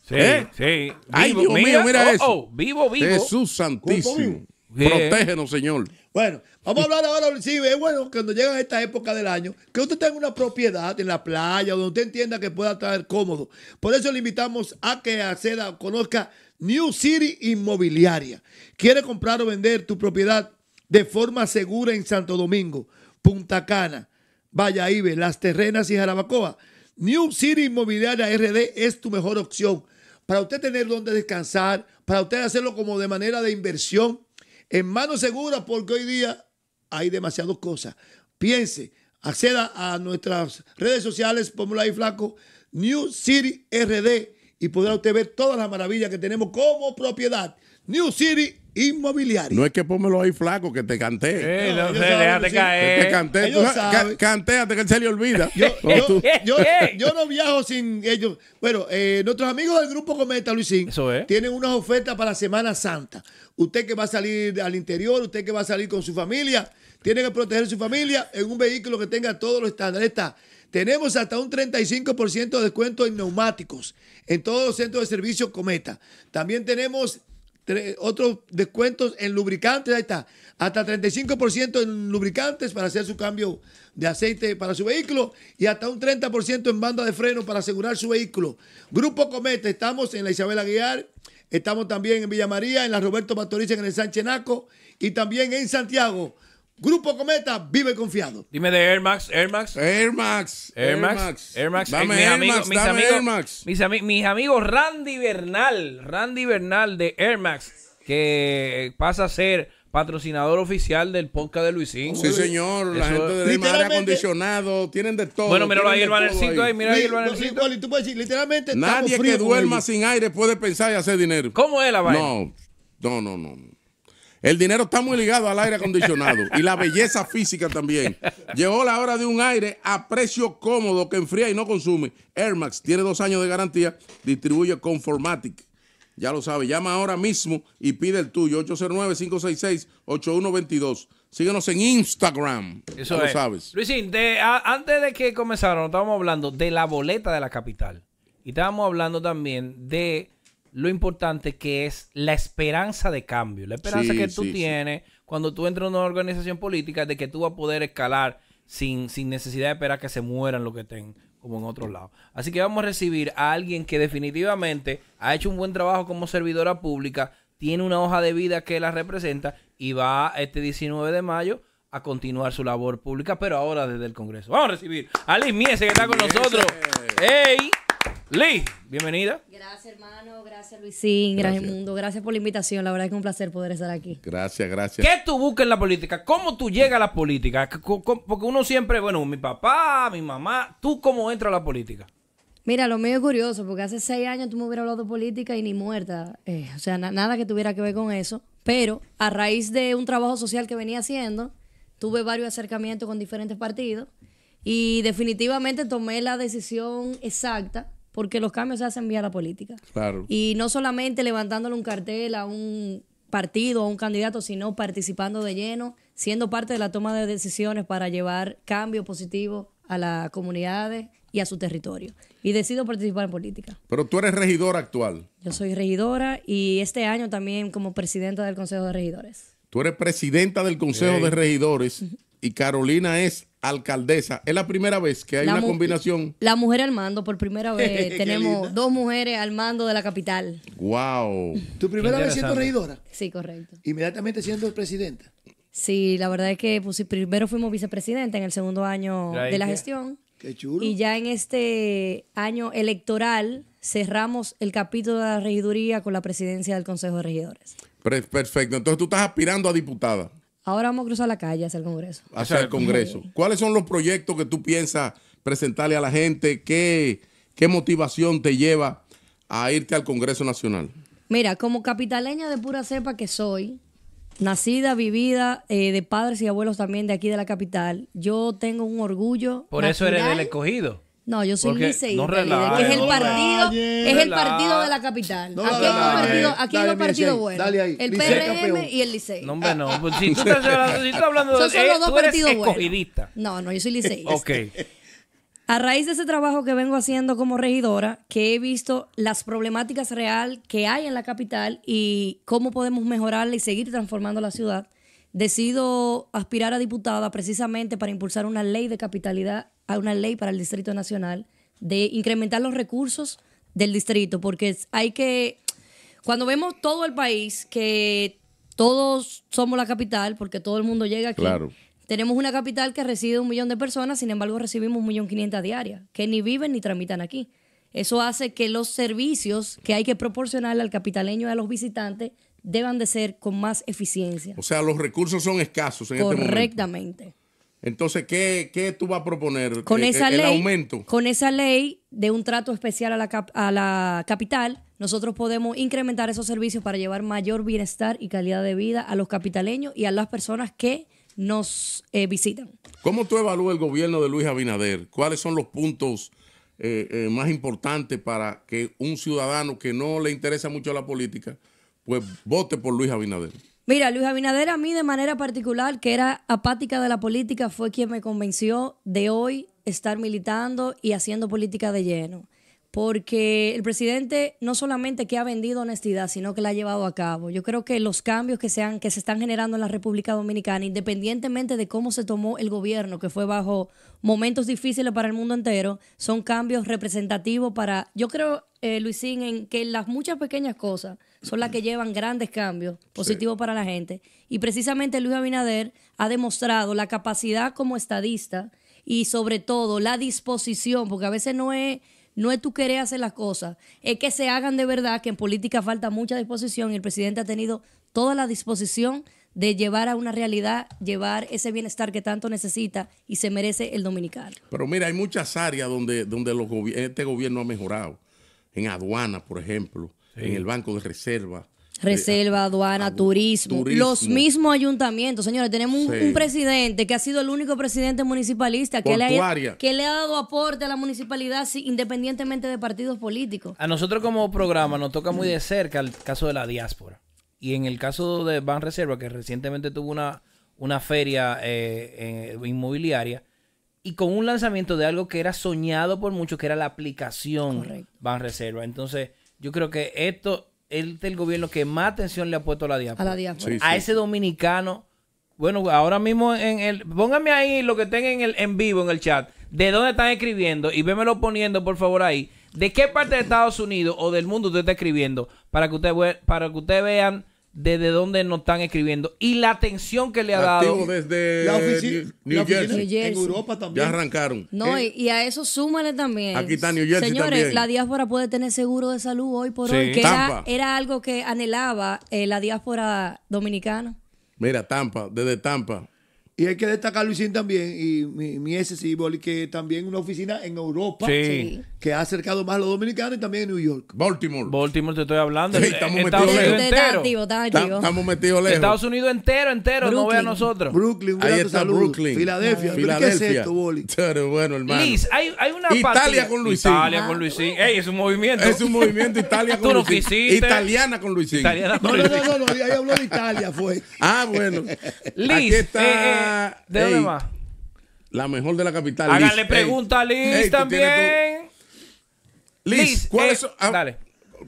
sí ¿Eh? sí. Ay, Dios mío, mira oh, eso. Oh, vivo, vivo. Jesús Santísimo. Protégenos, Señor. Bueno, vamos a hablar ahora, sí, es bueno cuando llega esta época del año, que usted tenga una propiedad en la playa, donde usted entienda que pueda estar cómodo. Por eso le invitamos a que acceda, conozca New City Inmobiliaria. ¿Quiere comprar o vender tu propiedad? de forma segura en Santo Domingo, Punta Cana, Valladolid, Las Terrenas y Jarabacoa. New City Inmobiliaria RD es tu mejor opción para usted tener donde descansar, para usted hacerlo como de manera de inversión, en manos seguras, porque hoy día hay demasiadas cosas. Piense, acceda a nuestras redes sociales, póngalo ahí flaco, New City RD, y podrá usted ver todas las maravillas que tenemos como propiedad. New City inmobiliario. No es que pómelo ahí flaco, que te cante. no, déjate caer. Te canté. que se le olvida. yo, no viajo sin ellos. Bueno, eh, nuestros amigos del Grupo Cometa, Luisín, tienen unas ofertas para Semana Santa. Usted que va a salir al interior, usted que va a salir con su familia, tiene que proteger su familia en un vehículo que tenga todos los estándares. Está. Tenemos hasta un 35% de descuento en neumáticos en todos los centros de servicio Cometa. También tenemos otros descuentos en lubricantes, ahí está, hasta 35% en lubricantes para hacer su cambio de aceite para su vehículo y hasta un 30% en banda de freno para asegurar su vehículo. Grupo Comete, estamos en la Isabela Aguilar, estamos también en Villa María, en la Roberto Pastoriza, en el San Chenaco y también en Santiago. Grupo Cometa vive confiado. Dime de Air Max, Air Max. Air Max. Air Max. Air Max. Dame mis amigos, mis amigos, Mis, amigos Randy Bernal, Randy Bernal de Air Max, que pasa a ser patrocinador oficial del podcast de Luisín. Sí, señor. la gente de aire acondicionado, tienen de todo. Bueno, mira ahí el bannercito ahí, mira ahí el y tú puedes decir, literalmente Nadie que duerma sin aire puede pensar y hacer dinero. ¿Cómo es la vaina? No, no, no, no. El dinero está muy ligado al aire acondicionado y la belleza física también. Llegó la hora de un aire a precio cómodo que enfría y no consume. Air Max tiene dos años de garantía, distribuye Conformatic. Ya lo sabes. llama ahora mismo y pide el tuyo, 809-566-8122. Síguenos en Instagram. Eso es. lo sabes. Luisín, antes de que comenzaron, estábamos hablando de la boleta de la capital. Y estábamos hablando también de lo importante que es la esperanza de cambio, la esperanza que tú tienes cuando tú entras en una organización política de que tú vas a poder escalar sin, sin necesidad de esperar que se mueran los que estén como en otros lados. Así que vamos a recibir a alguien que definitivamente ha hecho un buen trabajo como servidora pública, tiene una hoja de vida que la representa y va este 19 de mayo a continuar su labor pública, pero ahora desde el Congreso. Vamos a recibir a Liz Mies que está con nosotros. ¡Ey! Lee, bienvenida. Gracias, hermano. Gracias, Luisín. Gracias, mundo. Gracias por la invitación. La verdad es que es un placer poder estar aquí. Gracias, gracias. ¿Qué tú buscas en la política? ¿Cómo tú llegas a la política? Porque uno siempre, bueno, mi papá, mi mamá, ¿tú cómo entras a la política? Mira, lo mío es curioso, porque hace seis años tú me hubieras hablado de política y ni muerta. Eh, o sea, nada que tuviera que ver con eso. Pero a raíz de un trabajo social que venía haciendo, tuve varios acercamientos con diferentes partidos y definitivamente tomé la decisión exacta porque los cambios se hacen vía la política. Claro. Y no solamente levantándole un cartel a un partido, a un candidato, sino participando de lleno, siendo parte de la toma de decisiones para llevar cambios positivos a las comunidades y a su territorio. Y decido participar en política. Pero tú eres regidora actual. Yo soy regidora y este año también como presidenta del Consejo de Regidores. Tú eres presidenta del Consejo de Regidores y Carolina es alcaldesa. Es la primera vez que hay una combinación. La mujer al mando, por primera vez. Tenemos dos mujeres al mando de la capital. ¡Wow! ¿Tu primera vez siendo regidora? Sí, correcto. ¿Inmediatamente siendo presidenta? Sí, la verdad es que pues, primero fuimos vicepresidenta en el segundo año de la gestión. Qué chulo. Y ya en este año electoral cerramos el capítulo de la regiduría con la presidencia del Consejo de Regidores. Perfecto. Entonces tú estás aspirando a diputada. Ahora vamos a cruzar la calle hacia el Congreso. Hacia el Congreso. ¿Cuáles son los proyectos que tú piensas presentarle a la gente? ¿Qué, motivación te lleva a irte al Congreso Nacional? Mira, como capitaleña de pura cepa que soy, nacida, vivida, eh, de padres y abuelos también de aquí de la capital, yo tengo un orgullo. Por eso eres el escogido. No, yo soy liceísta, es el partido, es el partido de la capital. aquí hay dos partidos, aquí hay dos buenos. El PRM y el Licey. No, hombre, no. Ah. Pues, si tú estás hablando, si hablando de son los dos partidos buenos. No, no, yo soy liceísta. ok. A raíz de ese trabajo que vengo haciendo como regidora, que he visto las problemáticas real que hay en la capital y cómo podemos mejorarla y seguir transformando la ciudad, decido aspirar a diputada precisamente para impulsar una ley de capitalidad a una ley para el Distrito Nacional de incrementar los recursos del distrito, porque hay que, cuando vemos todo el país, que todos somos la capital, porque todo el mundo llega aquí. Tenemos una capital que recibe un millón de personas, sin embargo recibimos un millón quinientas diarias, que ni viven ni tramitan aquí. Eso hace que los servicios que hay que proporcionarle al capitaleño y a los visitantes deban de ser con más eficiencia. O sea, los recursos son escasos en Correctamente. Este momento. Entonces, ¿qué, tú vas a proponer? Con eh, esa eh, ley, aumento. Con esa ley de un trato especial a la, capital, nosotros podemos incrementar esos servicios para llevar mayor bienestar y calidad de vida a los capitaleños y a las personas que nos eh, visitan. ¿Cómo tú evalúas el gobierno de Luis Abinader? ¿Cuáles son los puntos más importantes para que un ciudadano que no le interesa mucho la política, pues vote por Luis Abinader? Mira, Luis Abinader a mí de manera particular, que era apática de la política, fue quien me convenció de hoy estar militando y haciendo política de lleno porque el presidente no solamente que ha vendido honestidad, sino que la ha llevado a cabo. Yo creo que los cambios que se, que se están generando en la República Dominicana, independientemente de cómo se tomó el gobierno, que fue bajo momentos difíciles para el mundo entero, son cambios representativos para, yo creo, eh, Luisín, en que las muchas pequeñas cosas son las que llevan grandes cambios positivos para la gente. Y precisamente Luis Abinader ha demostrado la capacidad como estadista y sobre todo la disposición, porque a veces no es no es tú querer hacer las cosas, es que se hagan de verdad, que en política falta mucha disposición y el presidente ha tenido toda la disposición de llevar a una realidad, llevar ese bienestar que tanto necesita y se merece el dominicano. Pero mira, hay muchas áreas donde, donde este gobierno ha mejorado. En aduana, por ejemplo, en el Banco de Reserva, Reserva, eh, aduana, turismo, los mismos ayuntamientos. Señores, tenemos un, presidente que ha sido el único presidente municipalista que le, ha, que le ha dado aporte a la municipalidad independientemente de partidos políticos. A nosotros como programa nos toca muy de cerca el caso de la diáspora. Y en el caso de Ban Reserva, que recientemente tuvo una, una feria eh, eh, inmobiliaria, y con un lanzamiento de algo que era soñado por muchos, que era la aplicación Ban Reserva. Entonces, yo creo que esto el del gobierno que más atención le ha puesto a la diáspora. A ese dominicano. Bueno, ahora mismo en el. Póngame ahí lo que tengan en, en vivo en el chat. De dónde están escribiendo y vémelo poniendo, por favor, ahí. ¿De qué parte de Estados Unidos o del mundo usted está escribiendo? Para que usted, para que usted vean desde donde nos están escribiendo y la atención que le ha dado. desde la oficina, New, New, Jersey. En Europa también. Ya arrancaron. No, eh, y, a eso súmale también. Aquí está New Señores, la diáspora puede tener seguro de salud hoy por hoy, que era, algo que anhelaba eh, la diáspora dominicana. Mira, Tampa, desde Tampa. Y hay que destacar Luisín también, y mi, mi ese que también una oficina en Europa. sí que ha acercado más a los dominicanos y también en New York. Baltimore. Baltimore te estoy hablando. Sí, estamos Estados metidos lejos. entero. Estamos metidos lejos. Estados Unidos entero, entero, no ve a nosotros. Brooklyn, un Ahí está Brooklyn. Filadelfia. Filadelfia. ¿Qué es esto, Boli? Pero bueno, hermano. Liz, hay, hay una Italia partida. con Luisín. Italia con ah. Luisín. Ey, es un movimiento. Es un movimiento Italia con Tú Luisín. quisiste. Italiana con Luisín. Italiana con no, Luisín. no, no, no, no, ahí habló de Italia fue. Ah, bueno. Liz, Aquí eh, está, eh, eh, ¿de dónde va? más? La mejor de la capital. Háganle pregunta a Liz también. Liz, ¿cuáles, eh, son, ah,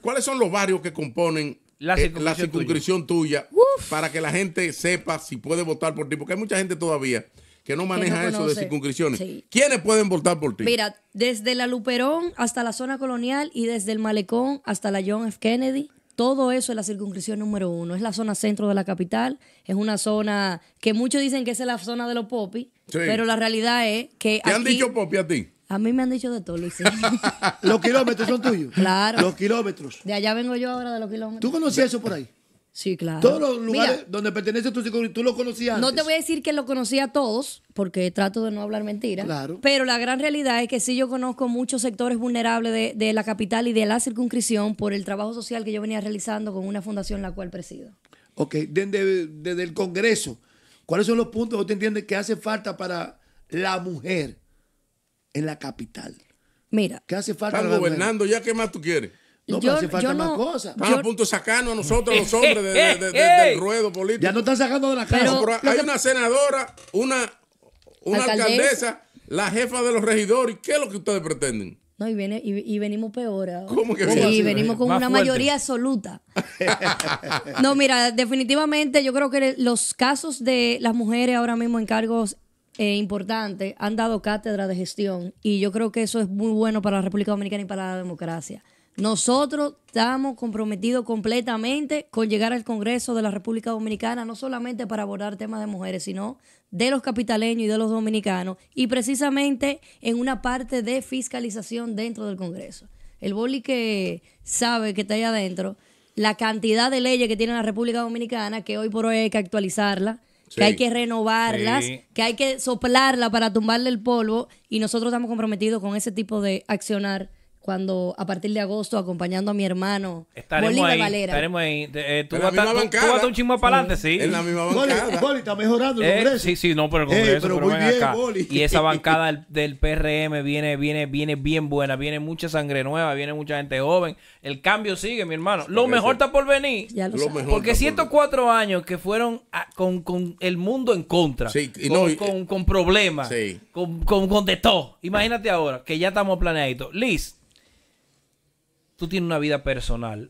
¿cuáles son los barrios que componen la eh, circunscripción, tuya, para que la gente sepa si puede votar por ti? Porque hay mucha gente todavía que no maneja eso de circunscripciones. ¿Quiénes pueden votar por ti? Mira, desde la Luperón hasta la zona colonial y desde el Malecón hasta la John F. Kennedy. Todo eso es la circunscripción número uno. Es la zona centro de la capital. Es una zona que muchos dicen que es la zona de los popis. Pero la realidad es que. ¿Te han dicho popis a ti? A mí me han dicho de todo, Luis. ¿Los kilómetros son tuyos? Claro. Los kilómetros. De allá vengo yo ahora de los kilómetros. ¿Tú conocías eso por ahí? Sí, claro. Todos los lugares donde pertenece tu psicólogo, tú lo conocías. No te voy a decir que lo conocía a todos, porque trato de no hablar mentiras. Claro. Pero la gran realidad es que sí yo conozco muchos sectores vulnerables de, la capital y de la circunscripción por el trabajo social que yo venía realizando con una fundación la cual presido. Ok, desde, desde el Congreso, ¿cuáles son los puntos que usted entiende que hace falta para la mujer? en la capital. Mira. ¿Qué hace falta? Están gobernando ya, ¿qué más tú quieres? No, yo, hace falta más cosas. Están a punto de sacarnos a nosotros los hombres del ruedo político. Ya no están sacando de la casa. hay una senadora, una, una alcaldesa, la jefa de los regidores. ¿Qué es lo que ustedes pretenden? No, y, viene, y, venimos peor. Ahora. ¿Cómo que venimos con una mayoría absoluta. no, mira, definitivamente yo creo que los casos de las mujeres ahora mismo en cargos eh, importante, han dado cátedra de gestión y yo creo que eso es muy bueno para la República Dominicana y para la democracia. Nosotros estamos comprometidos completamente con llegar al Congreso de la República Dominicana, no solamente para abordar temas de mujeres, sino de los capitaleños y de los dominicanos, y precisamente en una parte de fiscalización dentro del Congreso. El boli que sabe que está ahí adentro, la cantidad de leyes que tiene la República Dominicana, que hoy por hoy hay que actualizarla, que hay que renovarlas, que hay que soplarla para tumbarle el polvo y nosotros estamos comprometidos con ese tipo de accionar cuando a partir de agosto acompañando a mi hermano estaremos Bolívar ahí, Estaremos ahí. bancada eh, tú, vas, a un chingo para adelante, sí. En la misma bancada. Boli, está mejorando el eh, Congreso. sí, sí, no, pero el eh, Congreso. pero, muy bien, Y esa bancada del, PRM viene, viene, viene bien buena. Viene mucha sangre nueva, viene mucha gente joven. El cambio sigue, mi hermano. Lo mejor está por venir. lo, Porque 104 años que fueron con, con, el mundo en contra. Sí, con, con, problemas. Sí. Con, con, con de todo. Imagínate ahora que ya estamos planeaditos. Liz tú tienes una vida personal.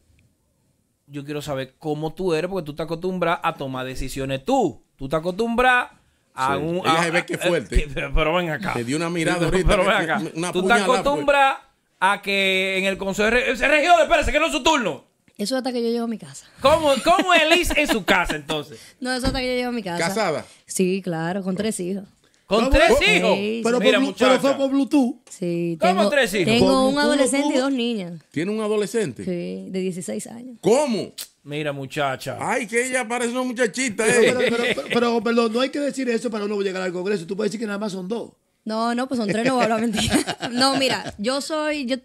Yo quiero saber cómo tú eres, porque tú te acostumbras a tomar decisiones tú. Tú te acostumbras a un. Ella a, ve fuerte. pero ven acá. Te dio una mirada ahorita. Pero ven acá. tú te pues. acostumbras a que en el consejo. Ese regidor, espérese, que no es su turno. Eso hasta que yo llego a mi casa. ¿Cómo, cómo Elise en su casa entonces? No, eso hasta que yo llego a mi casa. ¿Casada? Sí, claro, con tres hijos. ¿Con tres hijos? Oh, oh. pero, fue por Bluetooth. Sí, tengo, ¿Cómo tres hijos? Tengo un adolescente y dos niñas. ¿Tiene un adolescente? Sí, de 16 años. ¿Cómo? Mira, muchacha. Ay, que ella parece una muchachita. Eh. Pero, perdón, no hay que decir eso para uno llegar al Congreso. Tú puedes decir que nada más son dos. No, no, pues son tres, no voy a hablar mentira. No, mira, yo soy... Yo,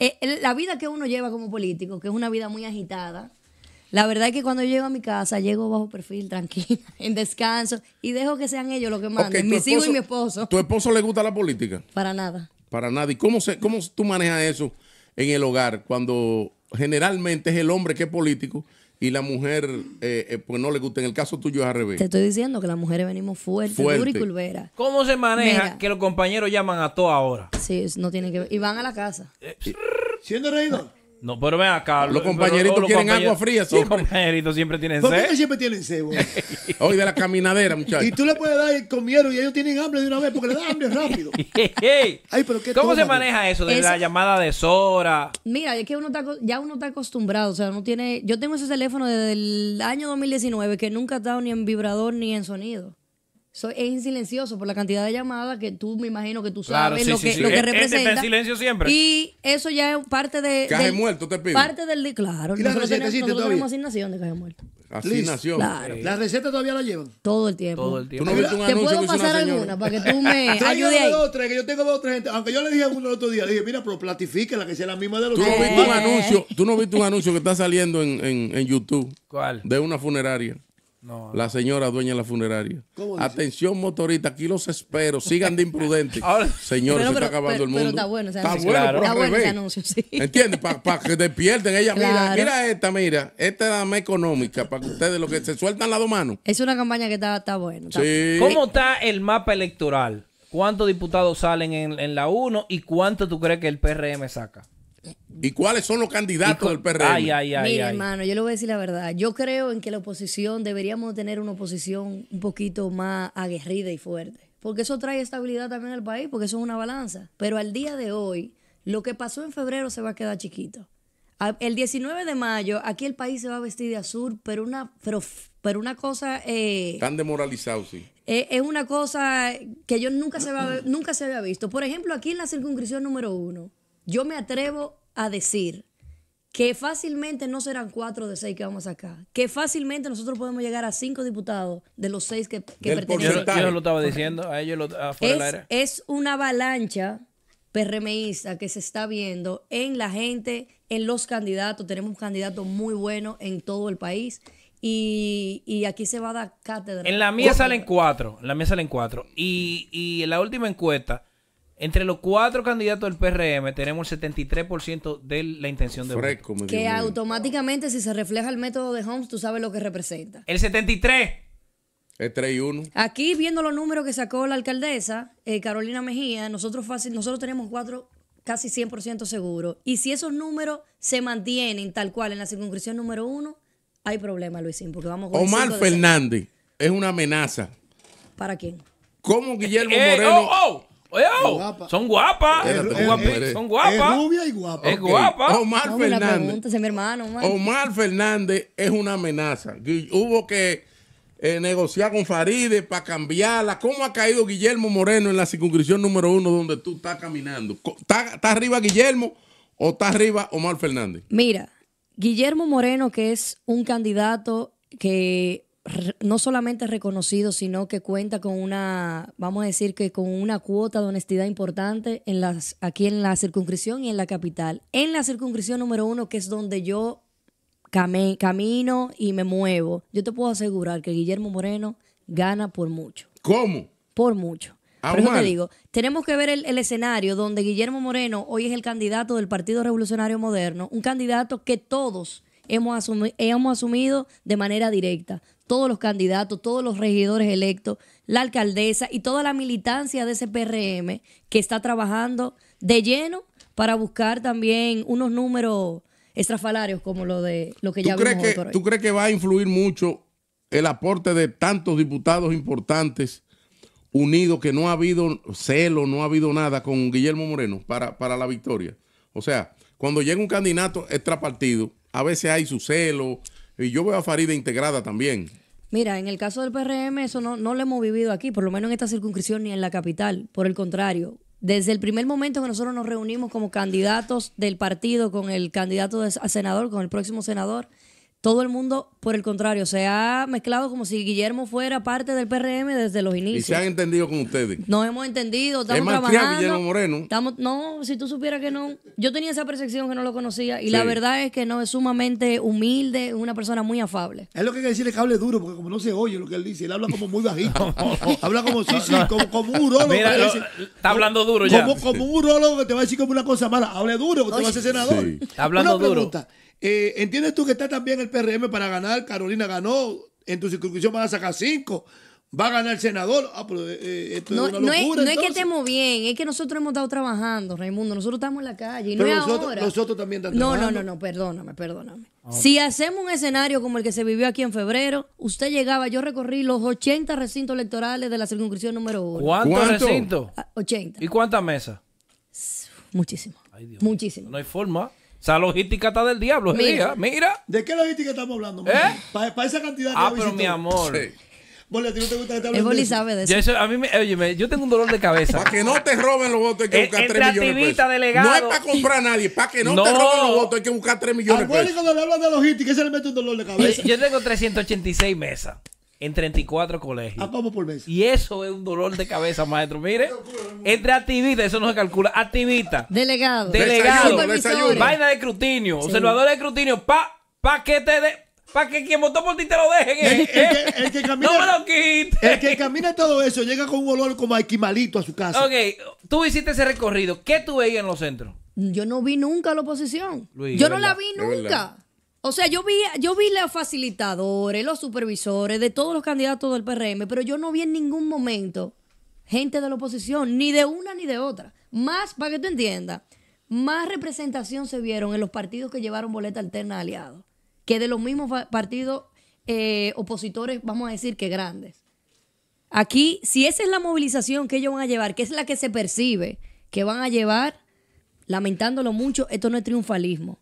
eh, la vida que uno lleva como político, que es una vida muy agitada la verdad es que cuando llego a mi casa, llego bajo perfil, tranquila, en descanso, y dejo que sean ellos los que manden, mis hijos y mi esposo. ¿Tu esposo le gusta la política? Para nada. Para nada. ¿Y cómo, se, cómo tú manejas eso en el hogar cuando generalmente es el hombre que es político? y la mujer, eh, eh, pues no le gusta. En el caso tuyo es al revés. Te estoy diciendo que las mujeres venimos fuertes, duras y culveras. ¿Cómo se maneja que los compañeros llaman a toda ahora Sí, no tienen que ver. Y van a la casa. Eh, siendo reído no, pero ven acá. Los, compañeritos quieren agua fría siempre. Los compañeritos siempre tienen sed. siempre tienen sed, Hoy de la caminadera, muchachos. Y tú le puedes dar con miedo y ellos tienen hambre de una vez porque le da hambre rápido. ¿qué ¿Cómo se maneja eso de la llamada de Sora? Mira, es que uno está, ya uno está acostumbrado. O sea, no tiene... Yo tengo ese teléfono desde el año 2019 que nunca ha estado ni en vibrador ni en sonido. So, es silencioso por la cantidad de llamadas que tú me imagino que tú sabes lo, que, sí, que representa. está en silencio siempre. Y eso ya es parte de. Caje del, muerto, te pido. Parte del. Claro, ¿Y nosotros, tenemos, nosotros tenemos, asignación de caje muerto. Asignación. Claro. ¿La receta todavía la llevan? Todo el tiempo. Todo el tiempo. ¿Tú no ¿Tú un te puedo pasar alguna para que tú me ayudes ahí. Dos, tres, que yo tengo dos tres Aunque yo le dije a uno el otro día, le dije, mira, pero la que sea la misma de los ¿Tú no viste un anuncio Tú no viste un anuncio que está saliendo en, en YouTube. ¿Cuál? De una funeraria la señora dueña de la funeraria. Atención, motorista, aquí los espero. Sigan de imprudentes. Señores, se está acabando el mundo. está bueno ese anuncio. ¿Entiendes? Para que despierten. Ella, mira, mira esta, mira. Esta es la más económica para que ustedes lo que se sueltan las dos manos. Es una campaña que está, está buena. ¿Cómo está el mapa electoral? ¿Cuántos diputados salen en, en la 1 y cuánto tú crees que el PRM saca? ¿Y cuáles son los candidatos del PRM? Ay, ay, ay, Mira, hermano, yo le voy a decir la verdad. Yo creo en que la oposición, deberíamos tener una oposición un poquito más aguerrida y fuerte. Porque eso trae estabilidad también al país, porque eso es una balanza. Pero al día de hoy, lo que pasó en febrero se va a quedar chiquito. El 19 de mayo, aquí el país se va a vestir de azul, pero una, pero, una cosa... Eh, Tan demoralizado, sí. Eh, es una cosa que yo nunca se, va, nunca se había visto. Por ejemplo, aquí en la circunscripción número uno, yo me atrevo a decir que fácilmente no serán cuatro de seis que vamos a sacar, que fácilmente nosotros podemos llegar a cinco diputados de los seis que, que pertenecen. Yo, lo estaba diciendo, a ellos es, es una avalancha PRMista que se está viendo en la gente, en los candidatos. Tenemos un candidato muy bueno en todo el país. Y, aquí se va a dar cátedra. En la mía salen cuatro. En la mía salen cuatro. Y, y en la última encuesta, entre los cuatro candidatos del PRM tenemos el 73% de la intención de voto. Que automáticamente si se refleja el método de Holmes, tú sabes lo que representa. El 73. El 3 y 1. Aquí viendo los números que sacó la alcaldesa eh, Carolina Mejía, nosotros fácil, nosotros tenemos cuatro casi 100% seguro. Y si esos números se mantienen tal cual en la circunscripción número 1, hay problema, Luisín, porque vamos con Omar Fernández es una amenaza. ¿Para quién? ¿Cómo Guillermo eh, Moreno? Oh, oh. Oh, guapa. Son guapas. son son guapas. Es y guapa. Es guapa. Omar Fernández. hermano, Omar. Fernández es una amenaza. Hubo que eh, negociar con Faride para cambiarla. ¿Cómo ha caído Guillermo Moreno en la circunscripción número uno donde tú estás caminando? está arriba Guillermo o está arriba Omar Fernández? Mira, Guillermo Moreno, que es un candidato que no solamente reconocido, sino que cuenta con una, vamos a decir que con una cuota de honestidad importante en las, aquí en la circunscripción y en la capital. En la circunscripción número uno, que es donde yo camino y me muevo, yo te puedo asegurar que Guillermo Moreno gana por mucho. ¿Cómo? Por mucho. Por te digo, tenemos que ver el, escenario donde Guillermo Moreno hoy es el candidato del Partido Revolucionario Moderno, un candidato que todos hemos, asumido, hemos asumido de manera directa. Todos los candidatos, todos los regidores electos, la alcaldesa y toda la militancia de ese PRM que está trabajando de lleno para buscar también unos números extrafalarios como lo de lo que ya ¿Tú crees ¿Tú crees que va a influir mucho el aporte de tantos diputados importantes unidos que no ha habido celo, no ha habido nada con Guillermo Moreno para la victoria? O sea, cuando llega un candidato extrapartido, a veces hay su celo. Y yo veo a Farida integrada también. Mira, en el caso del PRM eso no, no lo hemos vivido aquí, por lo menos en esta circunscripción ni en la capital. Por el contrario, desde el primer momento que nosotros nos reunimos como candidatos del partido con el candidato a senador, con el próximo senador, todo el mundo, por el contrario, se ha mezclado como si Guillermo fuera parte del PRM desde los inicios. Y se han entendido con ustedes. Nos hemos entendido, estamos es trabajando. Guillermo Moreno. Estamos, no, si tú supieras que no. Yo tenía esa percepción que no lo conocía y la verdad es que no, es sumamente humilde, es una persona muy afable. Es lo que hay que decirle que hable duro, porque como no se oye lo que él dice, él habla como muy bajito. habla como sí, sí, como, un urólogo. está hablando duro ya. Como, como un urólogo que te va a decir como una cosa mala. Hable duro, que te va a ser senador. Está hablando duro. Eh, ¿Entiendes tú que está también el PRM para ganar? Carolina ganó, en tu circunscripción van a sacar cinco. Va a ganar el senador. Ah, pero, eh, eh, no, es, no, que estemos bien, es que nosotros hemos estado trabajando, Raimundo. Nosotros estamos en la calle. Y no nosotros, también estamos no, No, no, no, perdóname, perdóname. Ah, si hacemos un escenario como el que se vivió aquí en febrero, usted llegaba, yo recorrí los 80 recintos electorales de la circunscripción número uno. ¿Cuántos recintos? 80. Ah, ¿Y cuántas mesas? Muchísimas. Muchísimas. No hay forma esa logística está del diablo. Mira, mira. ¿De qué logística estamos hablando? ¿Eh? Para esa cantidad de Ah, pero mi amor. Sí. Boli, ¿a ti no te gusta que te hablen de eso? sabe de Yo, a mí me, yo tengo un dolor de cabeza. Para que no te roben los votos hay que eh, buscar 3 millones de pesos. delegado. No es para comprar a nadie. Para que no, te roben los votos hay que buscar 3 millones de cuando hablan de logística, se le mete un dolor de cabeza. yo tengo 386 mesas en 34 colegios. ¿A cómo por mes? Y eso es un dolor de cabeza, maestro. Mire, entre activistas, eso no se calcula. Activista. Delegado. Delegado. Vaina de escrutinio. Observadores de escrutinio. Pa, pa que te de, pa que quien votó por ti te lo dejen. El, que, eh. camina, no me lo quite. El que camina todo eso llega con un olor como a a su casa. Ok, tú hiciste ese recorrido. ¿Qué tú veías en los centros? Yo no vi nunca la oposición. yo no la vi nunca. O sea, yo vi, yo vi los facilitadores, los supervisores de todos los candidatos del PRM, pero yo no vi en ningún momento gente de la oposición, ni de una ni de otra. Más, para que tú entiendas, más representación se vieron en los partidos que llevaron boleta alterna aliado que de los mismos partidos eh, opositores, vamos a decir que grandes. Aquí, si esa es la movilización que ellos van a llevar, que es la que se percibe que van a llevar, lamentándolo mucho, esto no es triunfalismo.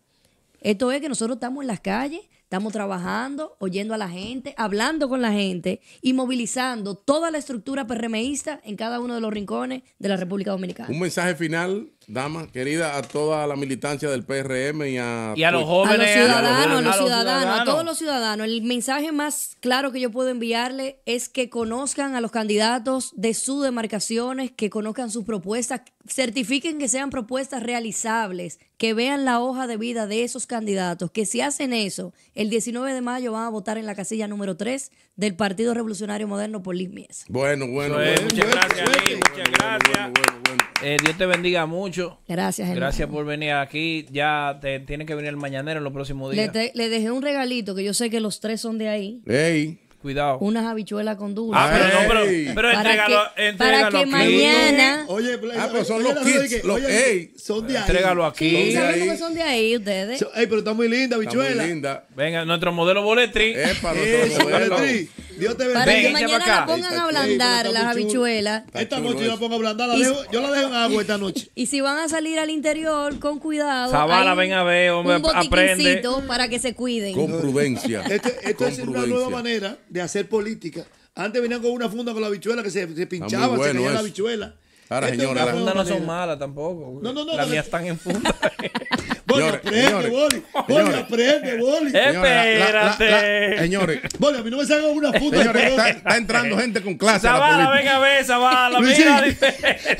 Esto es que nosotros estamos en las calles, estamos trabajando, oyendo a la gente, hablando con la gente y movilizando toda la estructura PRMista en cada uno de los rincones de la República Dominicana. Un mensaje final Dama, querida a toda la militancia del PRM y a, los jóvenes, a los ciudadanos, a ciudadanos, a todos los ciudadanos. El mensaje más claro que yo puedo enviarle es que conozcan a los candidatos de sus demarcaciones, que conozcan sus propuestas, certifiquen que sean propuestas realizables, que vean la hoja de vida de esos candidatos, que si hacen eso, el 19 de mayo van a votar en la casilla número 3 del Partido Revolucionario Moderno por Liz Bueno, bueno, bueno, Muchas eh, gracias, Liz, muchas gracias. Dios te bendiga mucho. Gracias, gente. Gracias por venir aquí. Ya te tiene que venir el mañanero en los próximos días. Le, le, dejé un regalito que yo sé que los tres son de ahí. Ey. Cuidado. Unas habichuelas con dulce. Ah, pero no, pero, pero entrégalo, Para que, para que mañana. Oye, pues, ah, pero pues son los kits. Los, ey, son de ahí. Entrégalo aquí. ¿Saben cómo son de ahí ustedes? Ey, pero está muy linda, habichuelas. Está muy linda. Venga, nuestro modelo boletri. Es nuestro modelo boletri. Dios te bendiga. Para que mañana la pongan a ablandar las habichuelas. Esta noche yo la pongo a ablandar, yo la dejo en agua esta noche. Y si van a salir al interior, con cuidado. Zavala, ven a ver, hombre, un aprende. para que se cuiden. Con prudencia. Esta este es una nueva manera de hacer política. Antes venían con una funda con la habichuela que se, pinchaba, se caía la habichuela. Ahora, señora, las fundas no son malas tampoco. No, no, no. Las mías están en funda. Boli, aprende, Boli. Boli, aprende, Espérate. Señores. Boli, a mí no me salgan una puta. Señores, está, entrando gente con clase. Zavala, venga a ver, Zavala. Mira,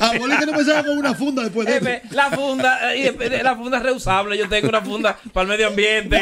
a Boli que no me salgan con una funda después de eh, La funda, eh, la funda es reusable. Yo tengo una funda para el medio ambiente.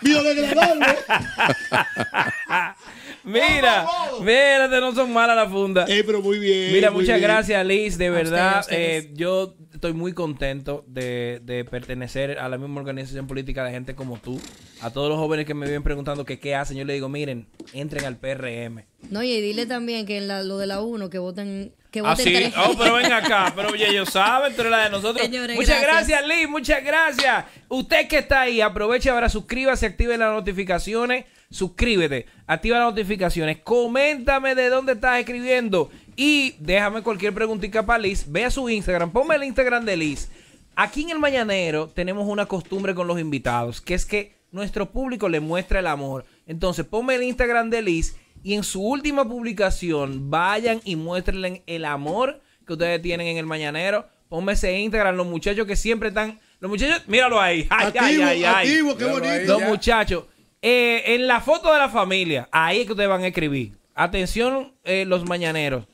Biodegradable. Mira, mira, no son malas las fundas. Eh, pero muy bien. Mira, muchas gracias, Liz. De verdad, eh, yo estoy muy contento de, de, pertenecer a la misma organización política de gente como tú. A todos los jóvenes que me vienen preguntando qué hacen, yo les digo, miren, entren al PRM. No, y dile también que en la, lo de la 1, que voten ah, Oh, pero ven acá. Pero ellos saben, eres la de nosotros. muchas gracias. Liz. Muchas gracias. Usted que está ahí, aproveche ahora, suscríbase, active las notificaciones suscríbete, activa las notificaciones, coméntame de dónde estás escribiendo y déjame cualquier preguntita para Liz. Ve a su Instagram, ponme el Instagram de Liz. Aquí en el Mañanero tenemos una costumbre con los invitados, que es que nuestro público le muestra el amor. Entonces, ponme el Instagram de Liz y en su última publicación vayan y muéstrenle el amor que ustedes tienen en el Mañanero. Ponme ese Instagram, los muchachos que siempre están... Los muchachos, míralo ahí. qué bonito. Los muchachos eh, en la foto de la familia, ahí que ustedes van a escribir. Atención, eh, los mañaneros.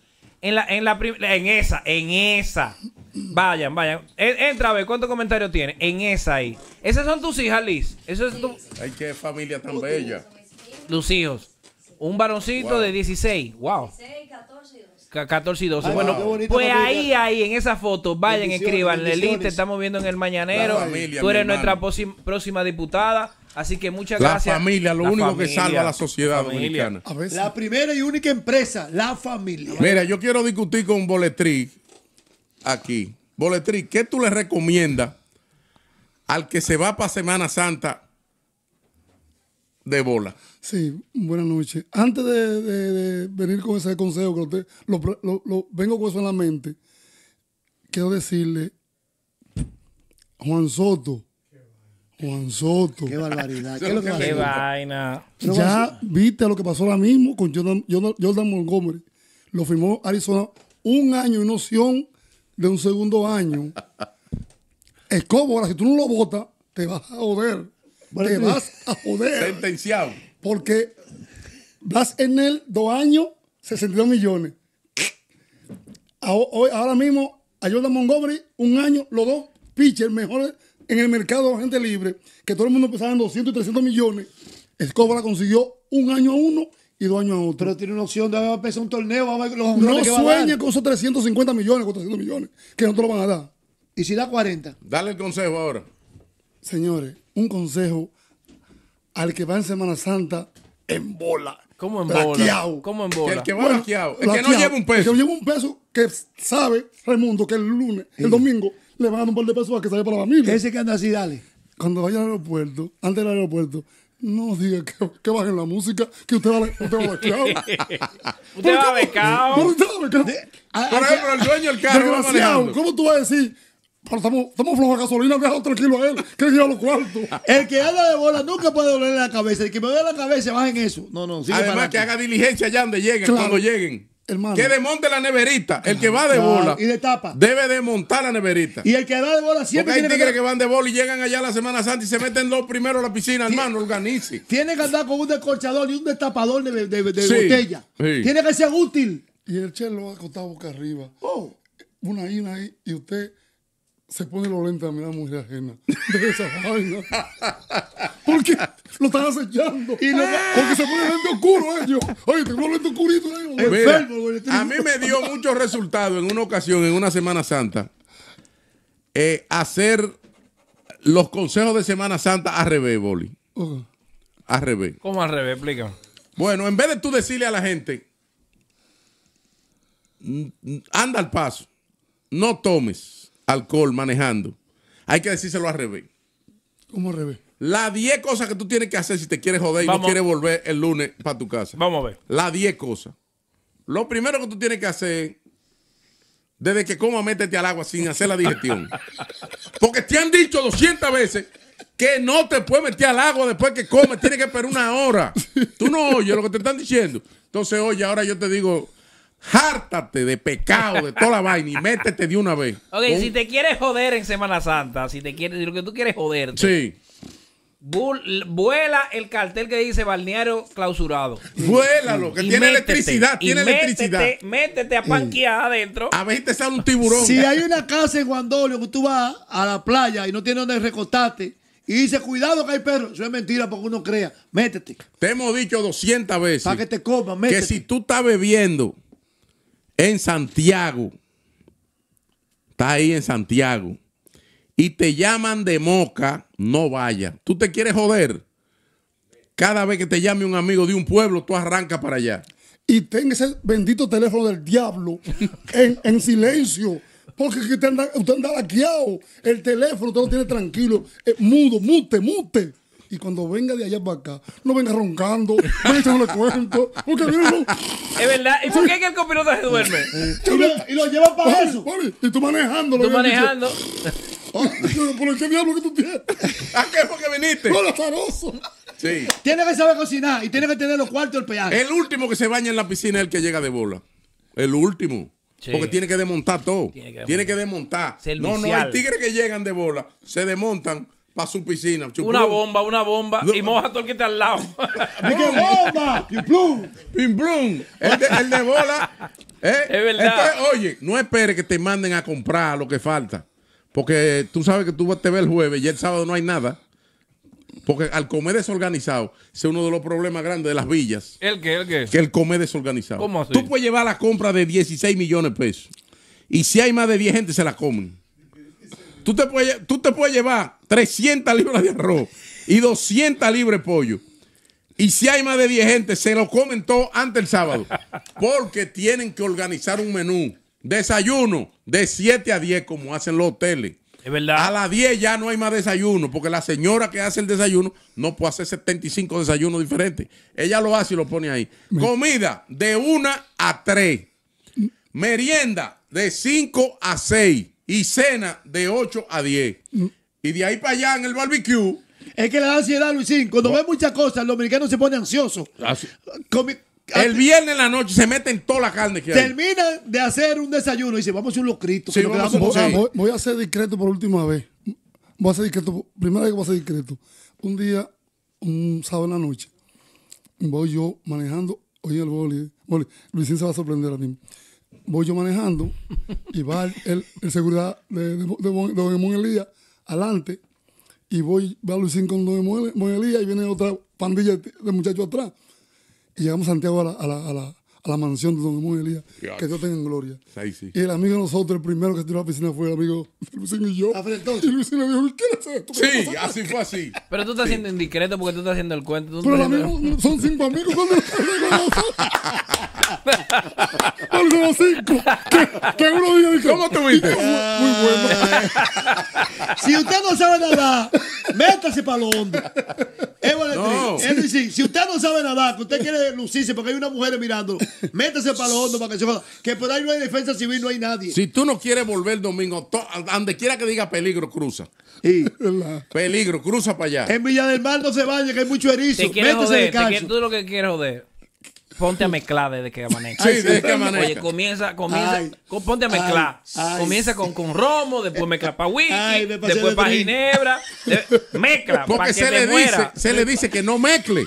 En la, en la en esa, en esa. Vayan, vayan. E-, entra a ver cuántos comentarios tiene. En esa ahí. Esas son tus hijas, Liz. Eso es Ay, qué familia tan bella. los hijos. Un varoncito de 16. Wow. 16, 14 y 12. bueno, pues ahí, ahí, en esa foto, vayan, escribanle, Liz, te estamos viendo en el mañanero. Tú eres nuestra próxima diputada. Así que muchas gracias. La familia, lo único que salva a la sociedad dominicana. la primera y única empresa, la familia. Mira, yo quiero discutir con Boletri aquí. Boletri, ¿qué tú le recomiendas al que se va para Semana Santa de bola? Sí, buenas noches. Antes de, venir con ese consejo, que lo, vengo con eso en la mente, quiero decirle, Juan Soto, Juan Soto. Qué barbaridad. ¿Qué, vaina. Ya viste lo que pasó ahora mismo con Jordan, Montgomery. Lo firmó Arizona un año y noción de un segundo año. Es ahora si tú no lo votas, te vas a joder. te vas a joder. Sentenciado. Porque en Enel, dos años, 62 millones. Ahora mismo, a Jordan Montgomery, un año, los dos pitchers mejores en el mercado de gente libre, que todo el mundo empezaba en 200 y 300 millones, Escobar consiguió un año a uno y dos años a otro. tiene una opción de empezar un torneo. no sueñe con esos 350 millones, 400 millones, que no te lo van a dar. ¿Y si da 40? Dale el consejo ahora. Señores, un consejo al que va en Semana Santa en bola. ¿Cómo en bola? ¿Cómo en bola? El que va en laqueado. El que no lleva un peso. El que lleva un peso que sabe, Raimundo, que el lunes, el domingo, le van a dar un par de pesos a que salga para la familia. Ese que anda así, dale. Cuando vaya al aeropuerto, antes del aeropuerto, no diga que, bajen la música, que usted va, usted va becado. usted va becado. Usted va Por ejemplo, el dueño del carro. Desgraciado, ¿cómo tú vas a decir? estamos, estamos flojos de gasolina, déjalo tranquilo a él, que lleva los cuartos. El que anda de bola nunca puede doler la cabeza. El que me duele la cabeza, bajen eso. No, no, sigue Además, que haga diligencia allá donde lleguen, cuando lleguen. Que desmonte la neverita. el que va de bola. Y de tapa. Debe desmontar la neverita. Y el que va de bola siempre. Porque hay tigres que, que, van de bola y llegan allá la Semana Santa y se meten los primeros a la piscina, hermano. Organice. Tiene que andar con un descorchador y un destapador de, botella. Tiene que ser útil. Y el chelo lo a acostado boca arriba. Oh. Una ahí y usted se pone lo lento a mirar mujer ajena. De esa ¿Por qué? lo están acechando. Y eh. porque se pone lente oscuro ellos. Eh, Oye, te eh, a mí me dio mucho resultado en una ocasión, en una Semana Santa, hacer los consejos de Semana Santa al revés, Boli. revés. ¿Cómo al revés? explica Bueno, en vez de tú decirle a la gente, anda al paso, no tomes alcohol manejando, hay que decírselo al revés. ¿Cómo al revés? Las 10 cosas que tú tienes que hacer si te quieres joder y no quieres volver el lunes para tu casa. Vamos a ver. Las 10 cosas. Lo primero que tú tienes que hacer, desde que comas, métete al agua sin hacer la digestión. Porque te han dicho 200 veces que no te puedes meter al agua después que comes, tienes que esperar una hora. Tú no oyes lo que te están diciendo. Entonces, oye, ahora yo te digo, Hártate de pecado, de toda la vaina y métete de una vez. Ok, si te quieres joder en Semana Santa, si te quieres, si lo que tú quieres joder Sí vuela el cartel que dice balneario clausurado. Vuélalo, que tiene electricidad, tiene métete, electricidad. Métete a panquear adentro. A ver si te sale un tiburón. Si hay una casa en Guandolio que tú vas a la playa y no tiene donde recostarte y dice, cuidado que hay perros, eso es mentira porque uno crea. Métete. Te hemos dicho 200 veces. Para que te coma, métete. Que si tú estás bebiendo en Santiago, estás ahí en Santiago y te llaman de moca, no vaya. Tú te quieres joder. Cada vez que te llame un amigo de un pueblo, tú arrancas para allá. Y ten ese bendito teléfono del diablo en, silencio. Porque usted anda, usted El teléfono usted lo tiene tranquilo. Eh, mudo, mute, mute y cuando venga de allá para acá, no venga roncando, no le cuento, porque viene Es verdad, ¿y por qué es que el copiloto se duerme? y, lo, llevan lleva para eso. y tú manejando. Tú manejando. Ah, ¿Por qué diablo que tú tienes? ¿A qué fue que viniste? No, azaroso. Sí. Tiene que saber cocinar y tiene que tener los cuartos del peaje. El último que se baña en la piscina es el que llega de bola. El último. Porque tiene que desmontar todo. Tiene que, desmontar. No, no, hay tigres que llegan de bola, se desmontan para su piscina. Una bomba, una bomba. Y moja todo el que está al lado. bomba! ¡Pim ¡Pimplum! El de, bola. Eh, es verdad. oye, no esperes que te manden a comprar lo que falta. Porque tú sabes que tú vas te ves el jueves y el sábado no hay nada. Porque al comer desorganizado, ese es uno de los problemas grandes de las villas. ¿El qué? ¿El qué? Que el comer desorganizado. ¿Cómo así? Tú puedes llevar la compra de 16 millones de pesos. Y si hay más de 10 gente, se la comen. Tú te puedes, tú te puedes llevar 300 libras de arroz y 200 libras de pollo. Y si hay más de 10 gente, se lo comentó antes el sábado. Porque tienen que organizar un menú. Desayuno de 7 a 10, como hacen los hoteles. Es verdad. A las 10 ya no hay más desayuno, porque la señora que hace el desayuno no puede hacer 75 desayunos diferentes. Ella lo hace y lo pone ahí. Comida de 1 a 3. Merienda de 5 a 6 y cena de 8 a 10. Mm. Y de ahí para allá en el barbecue. Es que la ansiedad, Luisín, cuando ve muchas cosas, ah, el dominicano ah, se pone ansioso. el viernes en la noche se meten toda la carne que Terminan de hacer un desayuno y dice, vamos a un locrito. voy, a ser discreto por última vez. Voy a ser discreto, primera vez que voy a ser discreto. Un día, un sábado en la noche, voy yo manejando, oye el Luisín se va a sorprender a mí voy yo manejando y va el, el, seguridad de, Don Elías adelante y voy, va Luisín con Don Emón Elías y viene otra pandilla de muchachos atrás. Y llegamos a Santiago a la a la mansión de don muere Elías, que Dios tenga en gloria. Y el amigo de nosotros, el primero que tiró a la piscina fue el amigo de Luisín y yo. Ah, y Luisín le dijo, ¿qué este? Sí, así fue así. Pero tú estás haciendo indiscreto porque tú estás haciendo el cuento. Pero son cinco amigos cuando Algo los cinco. Que, uno ¿cómo te Muy, muy bueno. si usted no sabe nada métase para lo hondo. Es no. Él si usted no sabe nada que usted quiere lucirse porque hay una mujer mirándolo, Métese para los hondo para que Que por ahí no hay defensa civil, no hay nadie. Si tú no quieres volver domingo, donde quiera que diga peligro, cruza. peligro, cruza para allá. En Villa del Mar no se vaya, que hay mucho erizo. Métese en de calcio. Tú lo que quieres joder. Ponte a mezclar desde que amanece. Sí, desde que Oye, comienza, comienza, ponte a mezclar. comienza Con, romo, después mezcla para whisky, después para ginebra. mezcla, para que se le Dice, se le dice que no mezcle.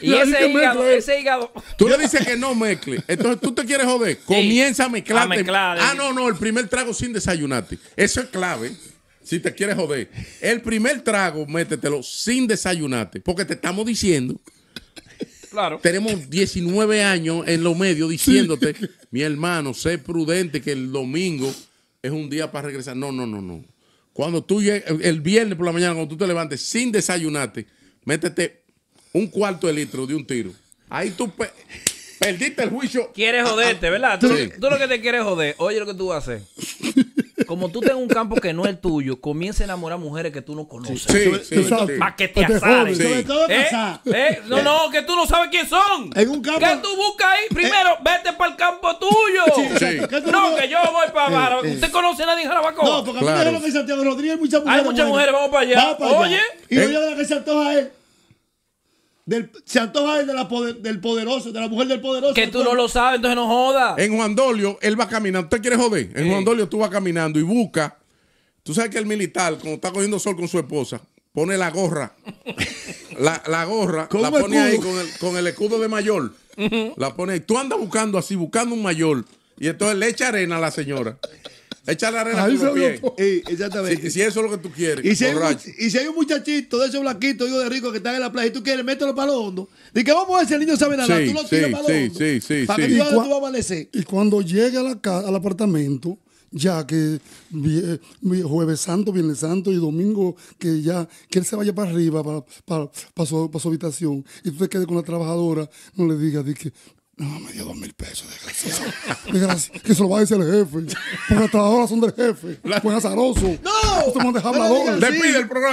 Y ese, hígado, ese hígado, Tú le dices que no mezcle. Entonces tú te quieres joder. Comienza a mezclar, ah, eh. no, no, el primer trago sin desayunarte. Eso es clave. Si te quieres joder. El primer trago, métetelo sin desayunarte. Porque te estamos diciendo. Claro. Tenemos 19 años en los medios diciéndote, mi hermano, sé prudente que el domingo es un día para regresar. No, no, no, no. Cuando tú llegues, el viernes por la mañana, cuando tú te levantes sin desayunarte, métete un cuarto de litro de un tiro. Ahí tú perdiste el juicio. Quieres ah, ah. joderte, ¿verdad? Tú, lo que te quieres joder, oye lo que tú vas a hacer Como tú tienes un campo que no es tuyo, comienza a enamorar mujeres que tú no conoces. Sí, sí, sí Para que te pues asaren. ¿Eh? ¿Eh? No, no, que tú no sabes quién son. ¿Qué tú buscas ahí? Primero, eh. vete para el campo tuyo. No, que yo voy para Jarabacoa. ¿Usted conoce a nadie en Jarabaco? No, porque a mí lo que Santiago Rodríguez hay muchas mujeres. Hay muchas mujeres, vamos para allá. oye. Y oye de la que se antoja a él se antoja del poderoso, de la mujer del poderoso. Que tú no lo sabes, entonces no jodas. En Juan Dolio, él va caminando. ¿Usted quiere joder? En Juan Dolio tú vas caminando y busca. Tú sabes que el militar, cuando está cogiendo sol con su esposa, pone la gorra. la, la, gorra la pone ahí con el, con el, escudo de mayor. La pone ahí. Tú andas buscando así, buscando un mayor. Y entonces le echa arena a la señora. Echa la arena Ahí exactamente. Si, si, eso es lo que tú quieres. Y si, hay, un muchachito de esos blanquitos, digo de rico, que están en la playa y tú quieres, mételo para lo hondo. Dice vamos a ver si el niño sabe nada. Sí, tú lo tiras sí, para los sí, sí, Para que tú, tú vas a amanecer. Y cuando llegue a la al apartamento, ya que eh, jueves santo, viernes santo y domingo, que ya, que él se vaya para arriba, para, su, para su, habitación, y tú te quedes con la trabajadora, no le digas, di que, no, me dio dos mil pesos, desgraciado. desgraciado. Que se lo va a decir el jefe. Porque las trabajadoras son del jefe. Pues, azaroso. ¡No! la mandes ¡Le pide el programa.